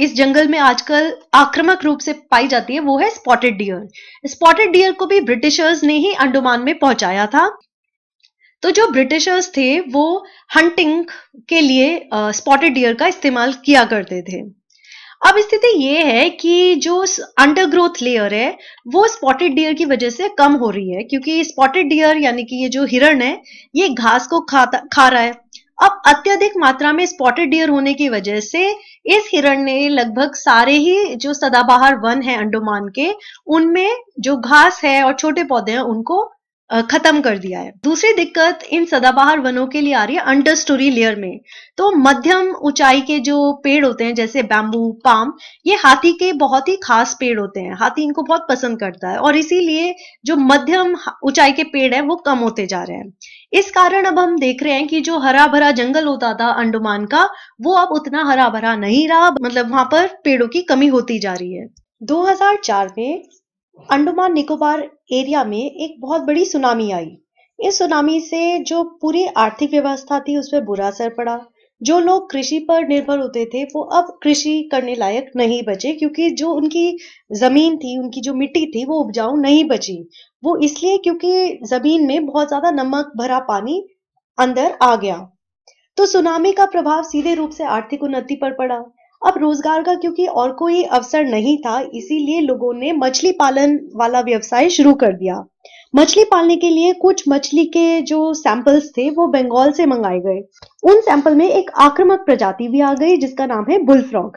S1: इस जंगल में आजकल आक्रामक रूप से पाई जाती है वो है स्पॉटेड डियर स्पॉटेड डियर को भी ब्रिटिशर्स ने ही अंडमान में पहुंचाया था तो जो ब्रिटिशर्स थे वो हंटिंग के लिए स्पॉटेड डियर का इस्तेमाल किया करते थे अब स्थिति ये है कि जो अंडर ग्रोथ लेयर है वो स्पॉटेड डियर की वजह से कम हो रही है क्योंकि स्पॉटेड डियर यानी कि ये जो हिरण है ये घास को खाता खा रहा है अब अत्यधिक मात्रा में स्पॉटेड डियर होने की वजह से इस हिरण ने लगभग सारे ही जो सदाबहार वन है अंडोमान के उनमें जो घास है और छोटे पौधे हैं उनको खत्म कर दिया है दूसरी दिक्कत इन सदाबहार वनों के लिए आ रही है अंडर स्टोरी लेयर में तो मध्यम ऊंचाई के जो पेड़ होते हैं जैसे बैम्बू पाम ये हाथी के बहुत ही खास पेड़ होते हैं हाथी इनको बहुत पसंद करता है और इसीलिए जो मध्यम ऊंचाई के पेड़ है वो कम होते जा रहे हैं इस कारण अब हम देख रहे हैं कि जो हरा भरा जंगल होता था अंडमान का वो अब उतना हरा भरा नहीं रहा मतलब वहां पर पेड़ों की कमी होती जा रही है 2004 में अंडमान निकोबार एरिया में एक बहुत बड़ी सुनामी आई इस सुनामी से जो पूरी आर्थिक व्यवस्था थी उस पर बुरा असर पड़ा जो लोग कृषि पर निर्भर होते थे वो अब कृषि करने लायक नहीं बचे क्योंकि जो उनकी जमीन थी उनकी जो मिट्टी थी वो उपजाऊ नहीं बची वो इसलिए क्योंकि जमीन में बहुत ज्यादा नमक भरा पानी अंदर आ गया तो सुनामी का प्रभाव सीधे रूप से आर्थिक उन्नति पर पड़ा अब रोजगार का क्योंकि और कोई अवसर नहीं था इसीलिए लोगों ने मछली पालन वाला व्यवसाय शुरू कर दिया मछली पालने के लिए कुछ मछली के जो सैंपल्स थे वो बंगाल से मंगाए गए उन सैंपल में एक आक्रामक प्रजाति भी आ गई जिसका नाम है बुलफ्रॉग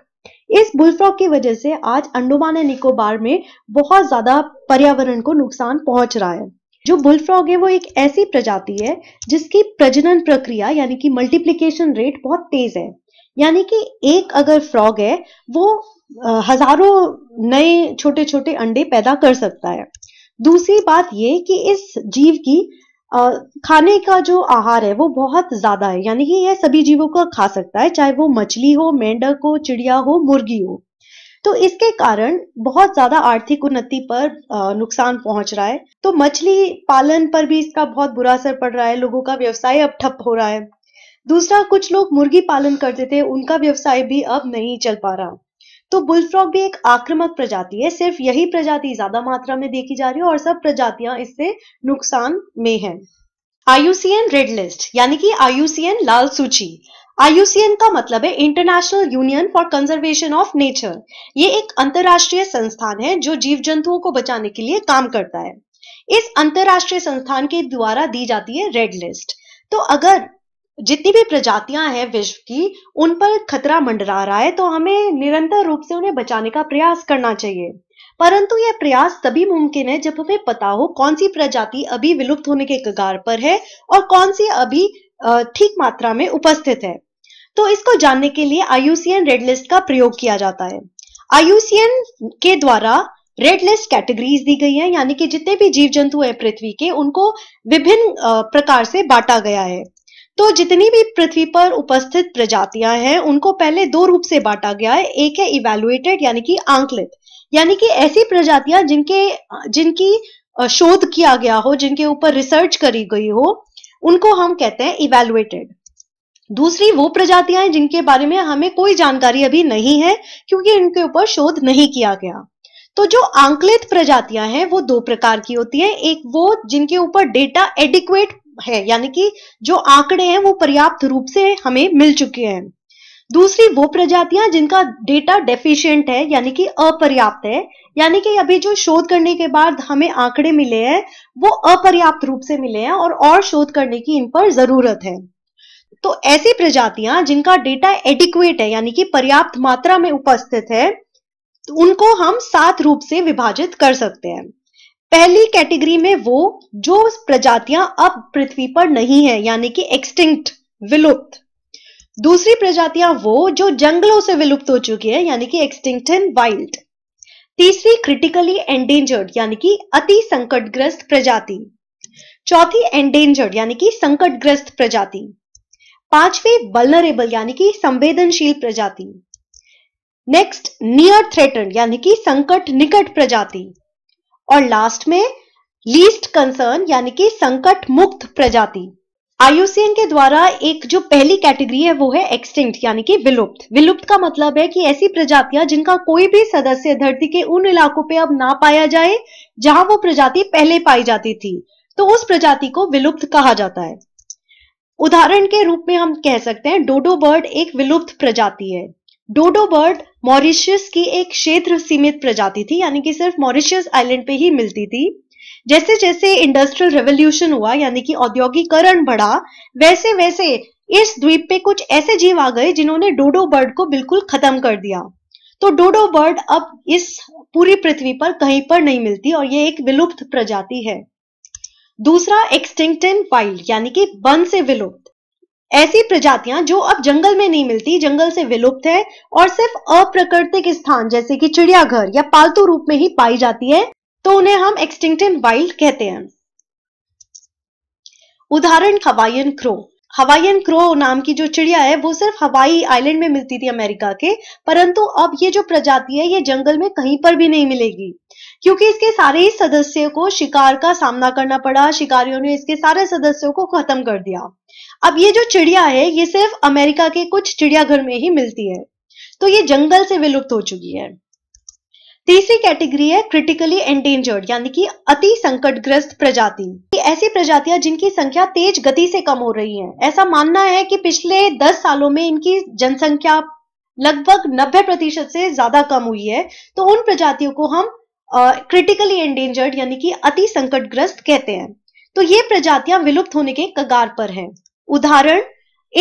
S1: इस बुलफ्रॉग की वजह से आज अंडोमान एंड निकोबार में बहुत ज्यादा पर्यावरण को नुकसान पहुंच रहा है जो बुलफ्रॉग है वो एक ऐसी प्रजाति है जिसकी प्रजनन प्रक्रिया यानी कि मल्टीप्लीकेशन रेट बहुत तेज है यानी कि एक अगर फ्रॉग है वो हजारों नए छोटे छोटे अंडे पैदा कर सकता है दूसरी बात ये कि इस जीव की खाने का जो आहार है वो बहुत ज्यादा है यानी कि यह सभी जीवों को खा सकता है चाहे वो मछली हो मेंढक हो चिड़िया हो मुर्गी हो तो इसके कारण बहुत ज्यादा आर्थिक उन्नति पर नुकसान पहुंच रहा है तो मछली पालन पर भी इसका बहुत बुरा असर पड़ रहा है लोगों का व्यवसाय अब ठप हो रहा है दूसरा कुछ लोग मुर्गी पालन करते थे उनका व्यवसाय भी अब नहीं चल पा रहा तो बुलफ्रॉग भी एक आक्रामक प्रजाति है सिर्फ यही प्रजाति ज्यादा मात्रा में देखी जा रही है और सब प्रजातियां इससे नुकसान में है आयुसीएन रेड लिस्ट यानी कि आयुसीएन लाल सूची आयुसीएन का मतलब है international union for conservation of nature ये एक अंतर्राष्ट्रीय संस्थान है जो जीव जंतुओं को बचाने के लिए काम करता है इस अंतर्राष्ट्रीय संस्थान के द्वारा दी जाती है रेड लिस्ट तो अगर जितनी भी प्रजातियां हैं विश्व की उन पर खतरा मंडरा रहा है तो हमें निरंतर रूप से उन्हें बचाने का प्रयास करना चाहिए परंतु यह प्रयास तभी मुमकिन है जब हमें पता हो कौन सी प्रजाति अभी विलुप्त होने के कगार पर है और कौन सी अभी ठीक मात्रा में उपस्थित है तो इसको जानने के लिए आयुसीएन रेड लिस्ट का प्रयोग किया जाता है आयुसीएन के द्वारा रेड लिस्ट कैटेगरीज दी गई हैं यानी कि जितने भी जीव जंतु हैं पृथ्वी के उनको विभिन्न प्रकार से बांटा गया है तो जितनी भी पृथ्वी पर उपस्थित प्रजातियां हैं उनको पहले दो रूप से बांटा गया है एक है इवेलुएटेड यानी कि आंकलित यानी कि ऐसी प्रजातियां जिनके जिनकी शोध किया गया हो जिनके ऊपर रिसर्च करी गई हो उनको हम कहते हैं इवेलुएटेड दूसरी वो प्रजातियां हैं जिनके बारे में हमें कोई जानकारी अभी नहीं है क्योंकि इनके ऊपर शोध नहीं किया गया तो जो आंकलित प्रजातियां हैं वो दो प्रकार की होती हैं एक वो जिनके ऊपर डेटा एडिक्वेट है यानी कि जो आंकड़े हैं वो पर्याप्त रूप से हमें मिल चुके हैं दूसरी वो प्रजातियां जिनका डेटा डेफिशिएंट है यानी कि अपर्याप्त है यानी कि अभी जो शोध करने के बाद हमें आंकड़े मिले हैं वो अपर्याप्त रूप से मिले हैं और और शोध करने की इन पर जरूरत है तो ऐसी प्रजातियां जिनका डेटा एडिक्वेट है यानी कि पर्याप्त मात्रा में उपस्थित है तो उनको हम सात रूप से विभाजित कर सकते हैं पहली कैटेगरी में वो जो प्रजातियां अब पृथ्वी पर नहीं है यानी कि एक्सटिंक्ट विलुप्त दूसरी प्रजातियां वो जो जंगलों से विलुप्त हो चुकी है यानी कि एक्सटिंक्ट एंड वाइल्ड तीसरी क्रिटिकली एंडेंजर्ड यानी कि अति संकटग्रस्त प्रजाति चौथी एंडेंजर्ड यानी कि संकटग्रस्त प्रजाति पांचवी वलनरेबल यानी कि संवेदनशील प्रजाति नेक्स्ट नियर थ्रेटन यानी कि संकट निकट प्रजाति और लास्ट में लीस्ट कंसर्न यानी कि संकट मुक्त प्रजाति आईयूसीएन के द्वारा एक जो पहली कैटेगरी है वो है एक्सटिंक्ट यानी कि विलुप्त विलुप्त का मतलब है कि ऐसी प्रजातियां जिनका कोई भी सदस्य धरती के उन इलाकों पे अब ना पाया जाए जहां वो प्रजाति पहले पाई जाती थी तो उस प्रजाति को विलुप्त कहा जाता है उदाहरण के रूप में हम कह सकते हैं डोडो बर्ड एक विलुप्त प्रजाति है डोडो बर्ड मॉरिशियस की एक क्षेत्र सीमित प्रजाति थी यानी कि सिर्फ मॉरिशियस आइलैंड पे ही मिलती थी जैसे जैसे इंडस्ट्रियल रेवोल्यूशन हुआ यानी कि औद्योगिकरण बढ़ा वैसे वैसे इस द्वीप पे कुछ ऐसे जीव आ गए जिन्होंने डोडो बर्ड को बिल्कुल खत्म कर दिया तो डोडो बर्ड अब इस पूरी पृथ्वी पर कहीं पर नहीं मिलती और ये एक विलुप्त प्रजाति है दूसरा एक्सटिंक्टेन वाइल्ड यानी कि बन से विलुप्त ऐसी प्रजातियां जो अब जंगल में नहीं मिलती जंगल से विलुप्त है और सिर्फ अप्राकृतिक स्थान जैसे कि चिड़ियाघर या पालतू रूप में ही पाई जाती है तो उन्हें हम एक्सटिंक्टेड वाइल्ड कहते हैं उदाहरण हवाइयन क्रो हवाइयन क्रो नाम की जो चिड़िया है वो सिर्फ हवाई आइलैंड में मिलती थी अमेरिका के परंतु अब ये जो प्रजाति है ये जंगल में कहीं पर भी नहीं मिलेगी क्योंकि इसके सारे ही सदस्यों को शिकार का सामना करना पड़ा शिकारियों ने इसके सारे सदस्यों को खत्म कर दिया अब ये जो चिड़िया है ये सिर्फ अमेरिका के कुछ चिड़ियाघर में ही मिलती है तो ये जंगल से विलुप्त हो चुकी है तीसरी कैटेगरी है क्रिटिकली एंडेंजर्ड यानी कि अति संकटग्रस्त प्रजाति ऐसी प्रजातियां जिनकी संख्या तेज गति से कम हो रही है ऐसा मानना है कि पिछले 10 सालों में इनकी जनसंख्या लगभग 90 प्रतिशत से ज्यादा कम हुई है तो उन प्रजातियों को हम क्रिटिकली एंडेंजर्ड यानी कि अति संकटग्रस्त कहते हैं तो ये प्रजातियां विलुप्त होने के कगार पर हैं उदाहरण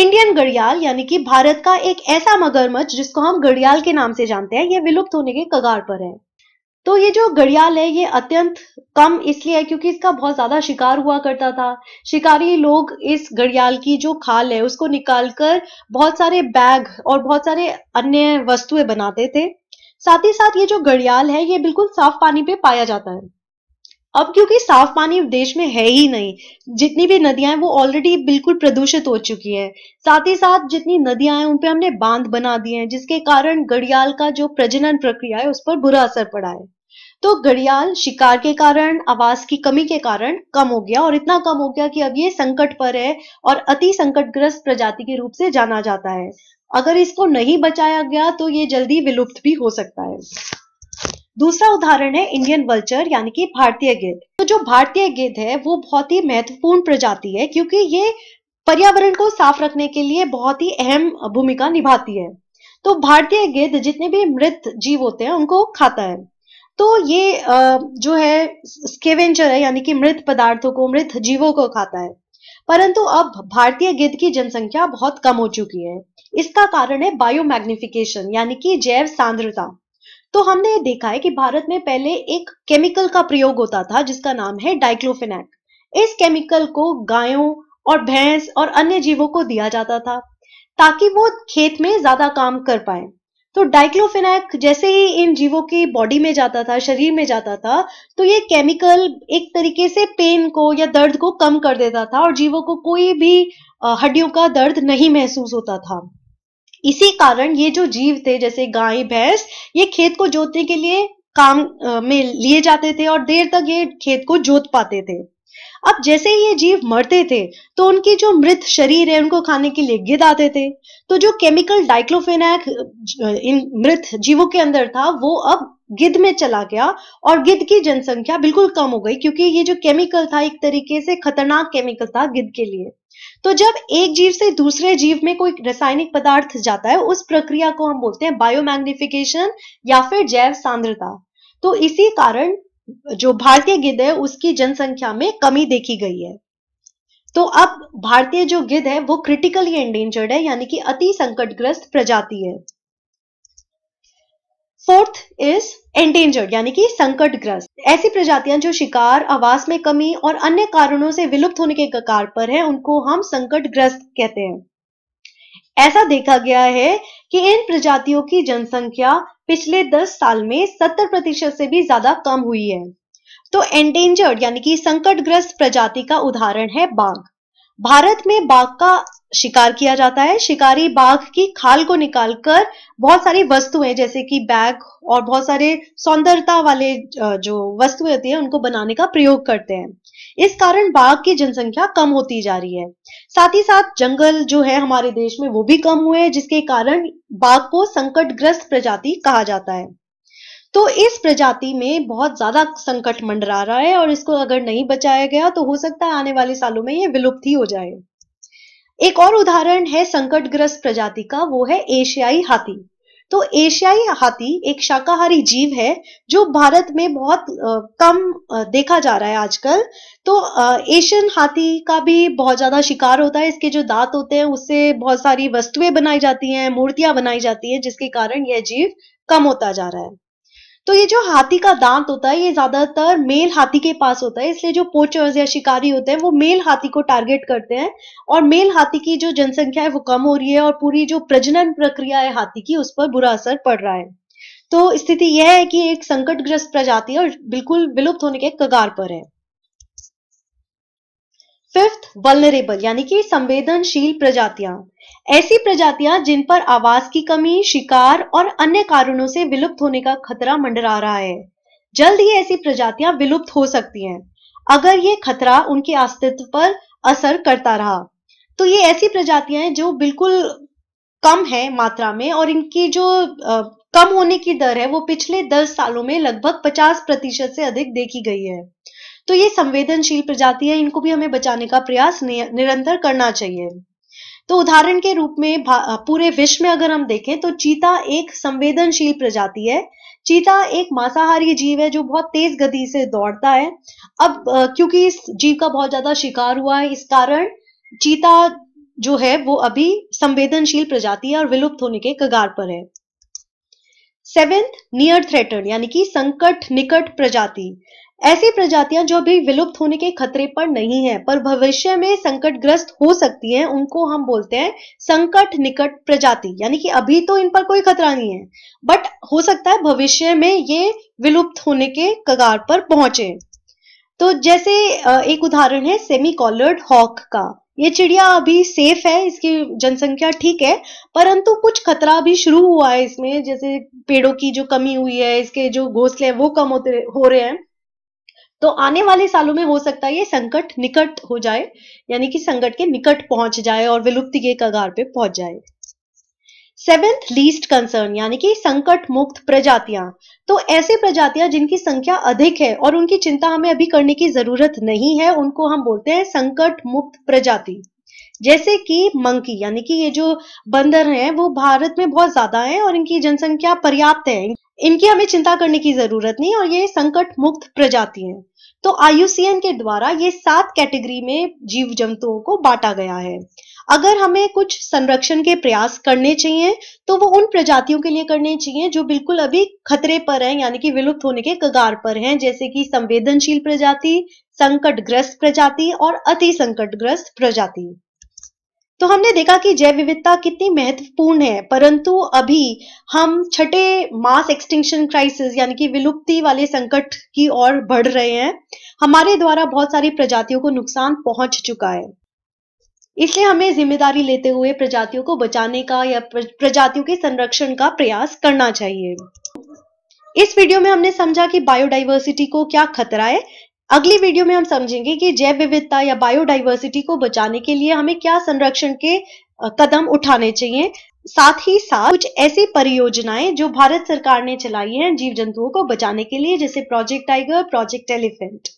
S1: इंडियन घड़ियाल यानी कि भारत का एक ऐसा मगरमच्छ जिसको हम घड़ियाल के नाम से जानते हैं ये विलुप्त होने के कगार पर है तो ये जो घड़ियाल है ये अत्यंत कम इसलिए है क्योंकि इसका बहुत ज्यादा शिकार हुआ करता था शिकारी लोग इस घड़ियाल की जो खाल है उसको निकालकर बहुत सारे बैग और बहुत सारे अन्य वस्तुएं बनाते थे साथ ही साथ ये जो घड़ियाल है ये बिल्कुल साफ पानी पे पाया जाता है अब क्योंकि साफ पानी देश में है ही नहीं जितनी भी नदियां हैं वो ऑलरेडी बिल्कुल प्रदूषित हो चुकी है साथ ही साथ जितनी नदियां हैं उन पर हमने बांध बना दिए हैं जिसके कारण घड़ियाल का जो प्रजनन प्रक्रिया है उस पर बुरा असर पड़ा है तो घड़ियाल शिकार के कारण आवास की कमी के कारण कम हो गया और इतना कम हो गया कि अब ये संकट पर है और अति संकटग्रस्त प्रजाति के रूप से जाना जाता है अगर इसको नहीं बचाया गया तो ये जल्दी विलुप्त भी हो सकता है दूसरा उदाहरण है इंडियन वल्चर यानी कि भारतीय गिद्ध तो जो भारतीय गिद्ध है वो बहुत ही महत्वपूर्ण प्रजाति है क्योंकि ये पर्यावरण को साफ रखने के लिए बहुत ही अहम भूमिका निभाती है तो भारतीय गिद्ध जितने भी मृत जीव होते हैं उनको खाता है तो ये जो है स्केवेंचर है यानी कि मृत पदार्थों को मृत जीवों को खाता है परंतु अब भारतीय गिद्ध की जनसंख्या बहुत कम हो चुकी है इसका कारण है बायोमैग्निफिकेशन यानी कि जैव सांद्रता तो हमने ये देखा है कि भारत में पहले एक केमिकल का प्रयोग होता था जिसका नाम है डाइक्लोफिनेक इस केमिकल को गायों और भैंस और अन्य जीवों को दिया जाता था ताकि वो खेत में ज्यादा काम कर पाए तो डाइक्लोफिनेक जैसे ही इन जीवों की बॉडी में जाता था शरीर में जाता था तो ये केमिकल एक तरीके से पेन को या दर्द को कम कर देता था और जीवों को कोई भी हड्डियों का दर्द नहीं महसूस होता था इसी कारण ये जो जीव थे जैसे गाय भैंस ये खेत को जोतने के लिए काम में लिए जाते थे और देर तक ये खेत को जोत पाते थे अब जैसे ही ये जीव मरते थे तो उनकी जो मृत शरीर है उनको खाने के लिए गिद आते थे तो जो केमिकल डाइक्लोफेनाक इन मृत जीवों के अंदर था वो अब गिद्ध में चला गया और गिद्ध की जनसंख्या बिल्कुल कम हो गई क्योंकि ये जो केमिकल था एक तरीके से खतरनाक केमिकल था गिद्ध के लिए तो जब एक जीव से दूसरे जीव में कोई रासायनिक पदार्थ जाता है उस प्रक्रिया को हम बोलते हैं बायोमैग्निफिकेशन या फिर जैव सांद्रता तो इसी कारण जो भारतीय गिद्ध है उसकी जनसंख्या में कमी देखी गई है तो अब भारतीय जो गिद्ध है वो क्रिटिकली एंडेंजर्ड है यानी कि अति संकटग्रस्त प्रजाति है फोर्थ इज एंडेंजर्ड यानी कि संकटग्रस्त ऐसी प्रजातियां जो शिकार आवास में कमी और अन्य कारणों से विलुप्त होने के कगार पर है उनको हम संकटग्रस्त कहते हैं ऐसा देखा गया है कि इन प्रजातियों की जनसंख्या पिछले 10 साल में 70 प्रतिशत से भी ज्यादा कम हुई है तो एंडेंजर्ड यानी कि संकटग्रस्त प्रजाति का उदाहरण है बाघ भारत में बाघ का शिकार किया जाता है शिकारी बाघ की खाल को निकालकर बहुत सारी वस्तुएं जैसे कि बैग और बहुत सारे सौंदर्यता वाले जो वस्तुएं होती है उनको बनाने का प्रयोग करते हैं इस कारण बाघ की जनसंख्या कम होती जा रही है साथ ही साथ जंगल जो है हमारे देश में वो भी कम हुए हैं जिसके कारण बाघ को संकटग्रस्त प्रजाति कहा जाता है तो इस प्रजाति में बहुत ज्यादा संकट मंडरा रहा है और इसको अगर नहीं बचाया गया तो हो सकता है आने वाले सालों में ये विलुप्त ही हो जाए एक और उदाहरण है संकटग्रस्त प्रजाति का वो है एशियाई हाथी तो एशियाई हाथी एक शाकाहारी जीव है जो भारत में बहुत कम देखा जा रहा है आजकल तो एशियन हाथी का भी बहुत ज्यादा शिकार होता है इसके जो दांत होते हैं उससे बहुत सारी वस्तुएं बनाई जाती हैं मूर्तियां बनाई जाती हैं जिसके कारण यह जीव कम होता जा रहा है तो ये जो हाथी का दांत होता है ये ज्यादातर मेल हाथी के पास होता है इसलिए जो पोचर्स या शिकारी होते हैं वो मेल हाथी को टारगेट करते हैं और मेल हाथी की जो जनसंख्या है वो कम हो रही है और पूरी जो प्रजनन प्रक्रिया है हाथी की उस पर बुरा असर पड़ रहा है तो स्थिति यह है कि एक संकटग्रस्त प्रजाति है और बिल्कुल विलुप्त होने के कगार पर है फिफ्थ वलनरेबल यानी कि संवेदनशील प्रजातियां ऐसी प्रजातियां जिन पर आवास की कमी शिकार और अन्य कारणों से विलुप्त होने का खतरा मंडरा रहा है जल्द ही ऐसी प्रजातियां विलुप्त हो सकती हैं अगर ये खतरा उनके अस्तित्व पर असर करता रहा तो ये ऐसी प्रजातियां हैं जो बिल्कुल कम है मात्रा में और इनकी जो आ, कम होने की दर है वो पिछले दस सालों में लगभग पचास प्रतिशत से अधिक देखी गई है तो ये संवेदनशील प्रजाति है इनको भी हमें बचाने का प्रयास निरंतर करना चाहिए तो उदाहरण के रूप में पूरे विश्व में अगर हम देखें तो चीता एक संवेदनशील प्रजाति है चीता एक मांसाहारी जीव है जो बहुत तेज गति से दौड़ता है अब क्योंकि इस जीव का बहुत ज्यादा शिकार हुआ है इस कारण चीता जो है वो अभी संवेदनशील प्रजाति है और विलुप्त होने के कगार पर है सेवेंथ नियर थ्रेटन यानी कि संकट निकट प्रजाति ऐसी प्रजातियां जो अभी विलुप्त होने के खतरे पर नहीं है पर भविष्य में संकटग्रस्त हो सकती हैं उनको हम बोलते हैं संकट निकट प्रजाति यानी कि अभी तो इन पर कोई खतरा नहीं है बट हो सकता है भविष्य में ये विलुप्त होने के कगार पर पहुंचे तो जैसे एक उदाहरण है सेमी कॉलर्ड हॉक का ये चिड़िया अभी सेफ है इसकी जनसंख्या ठीक है परंतु कुछ खतरा भी शुरू हुआ है इसमें जैसे पेड़ों की जो कमी हुई है इसके जो घोंसले हैं वो कम होते हो रहे हैं तो आने वाले सालों में हो सकता है ये संकट निकट हो जाए यानी कि संकट के निकट पहुंच जाए और विलुप्ति के कगार पे पहुंच जाए सेवेंथ लीस्ट कंसर्न यानी कि संकट मुक्त प्रजातियां तो ऐसे प्रजातियां जिनकी संख्या अधिक है और उनकी चिंता हमें अभी करने की जरूरत नहीं है उनको हम बोलते हैं संकट मुक्त प्रजाति जैसे कि मंकी यानी कि ये जो बंदर हैं वो भारत में बहुत ज्यादा हैं और इनकी जनसंख्या पर्याप्त है इनकी हमें चिंता करने की जरूरत नहीं और ये संकट मुक्त प्रजाति है तो आयुसीएन के द्वारा ये सात कैटेगरी में जीव जंतुओं को बांटा गया है अगर हमें कुछ संरक्षण के प्रयास करने चाहिए तो वो उन प्रजातियों के लिए करने चाहिए जो बिल्कुल अभी खतरे पर हैं यानी कि विलुप्त होने के कगार पर हैं जैसे कि संवेदनशील प्रजाति संकटग्रस्त प्रजाति और अति संकटग्रस्त प्रजाति तो हमने देखा कि जैव विविधता कितनी महत्वपूर्ण है परंतु अभी हम छठे मास एक्सटिंक्शन क्राइसिस यानी कि विलुप्ति वाले संकट की ओर बढ़ रहे हैं हमारे द्वारा बहुत सारी प्रजातियों को नुकसान पहुंच चुका है इसलिए हमें जिम्मेदारी लेते हुए प्रजातियों को बचाने का या प्रजातियों के संरक्षण का प्रयास करना चाहिए इस वीडियो में हमने समझा कि बायोडाइवर्सिटी को क्या खतरा है अगली वीडियो में हम समझेंगे कि जैव विविधता या बायोडाइवर्सिटी को बचाने के लिए हमें क्या संरक्षण के कदम उठाने चाहिए साथ ही साथ कुछ ऐसी परियोजनाएं जो भारत सरकार ने चलाई हैं जीव जंतुओं को बचाने के लिए जैसे प्रोजेक्ट टाइगर प्रोजेक्ट एलिफेंट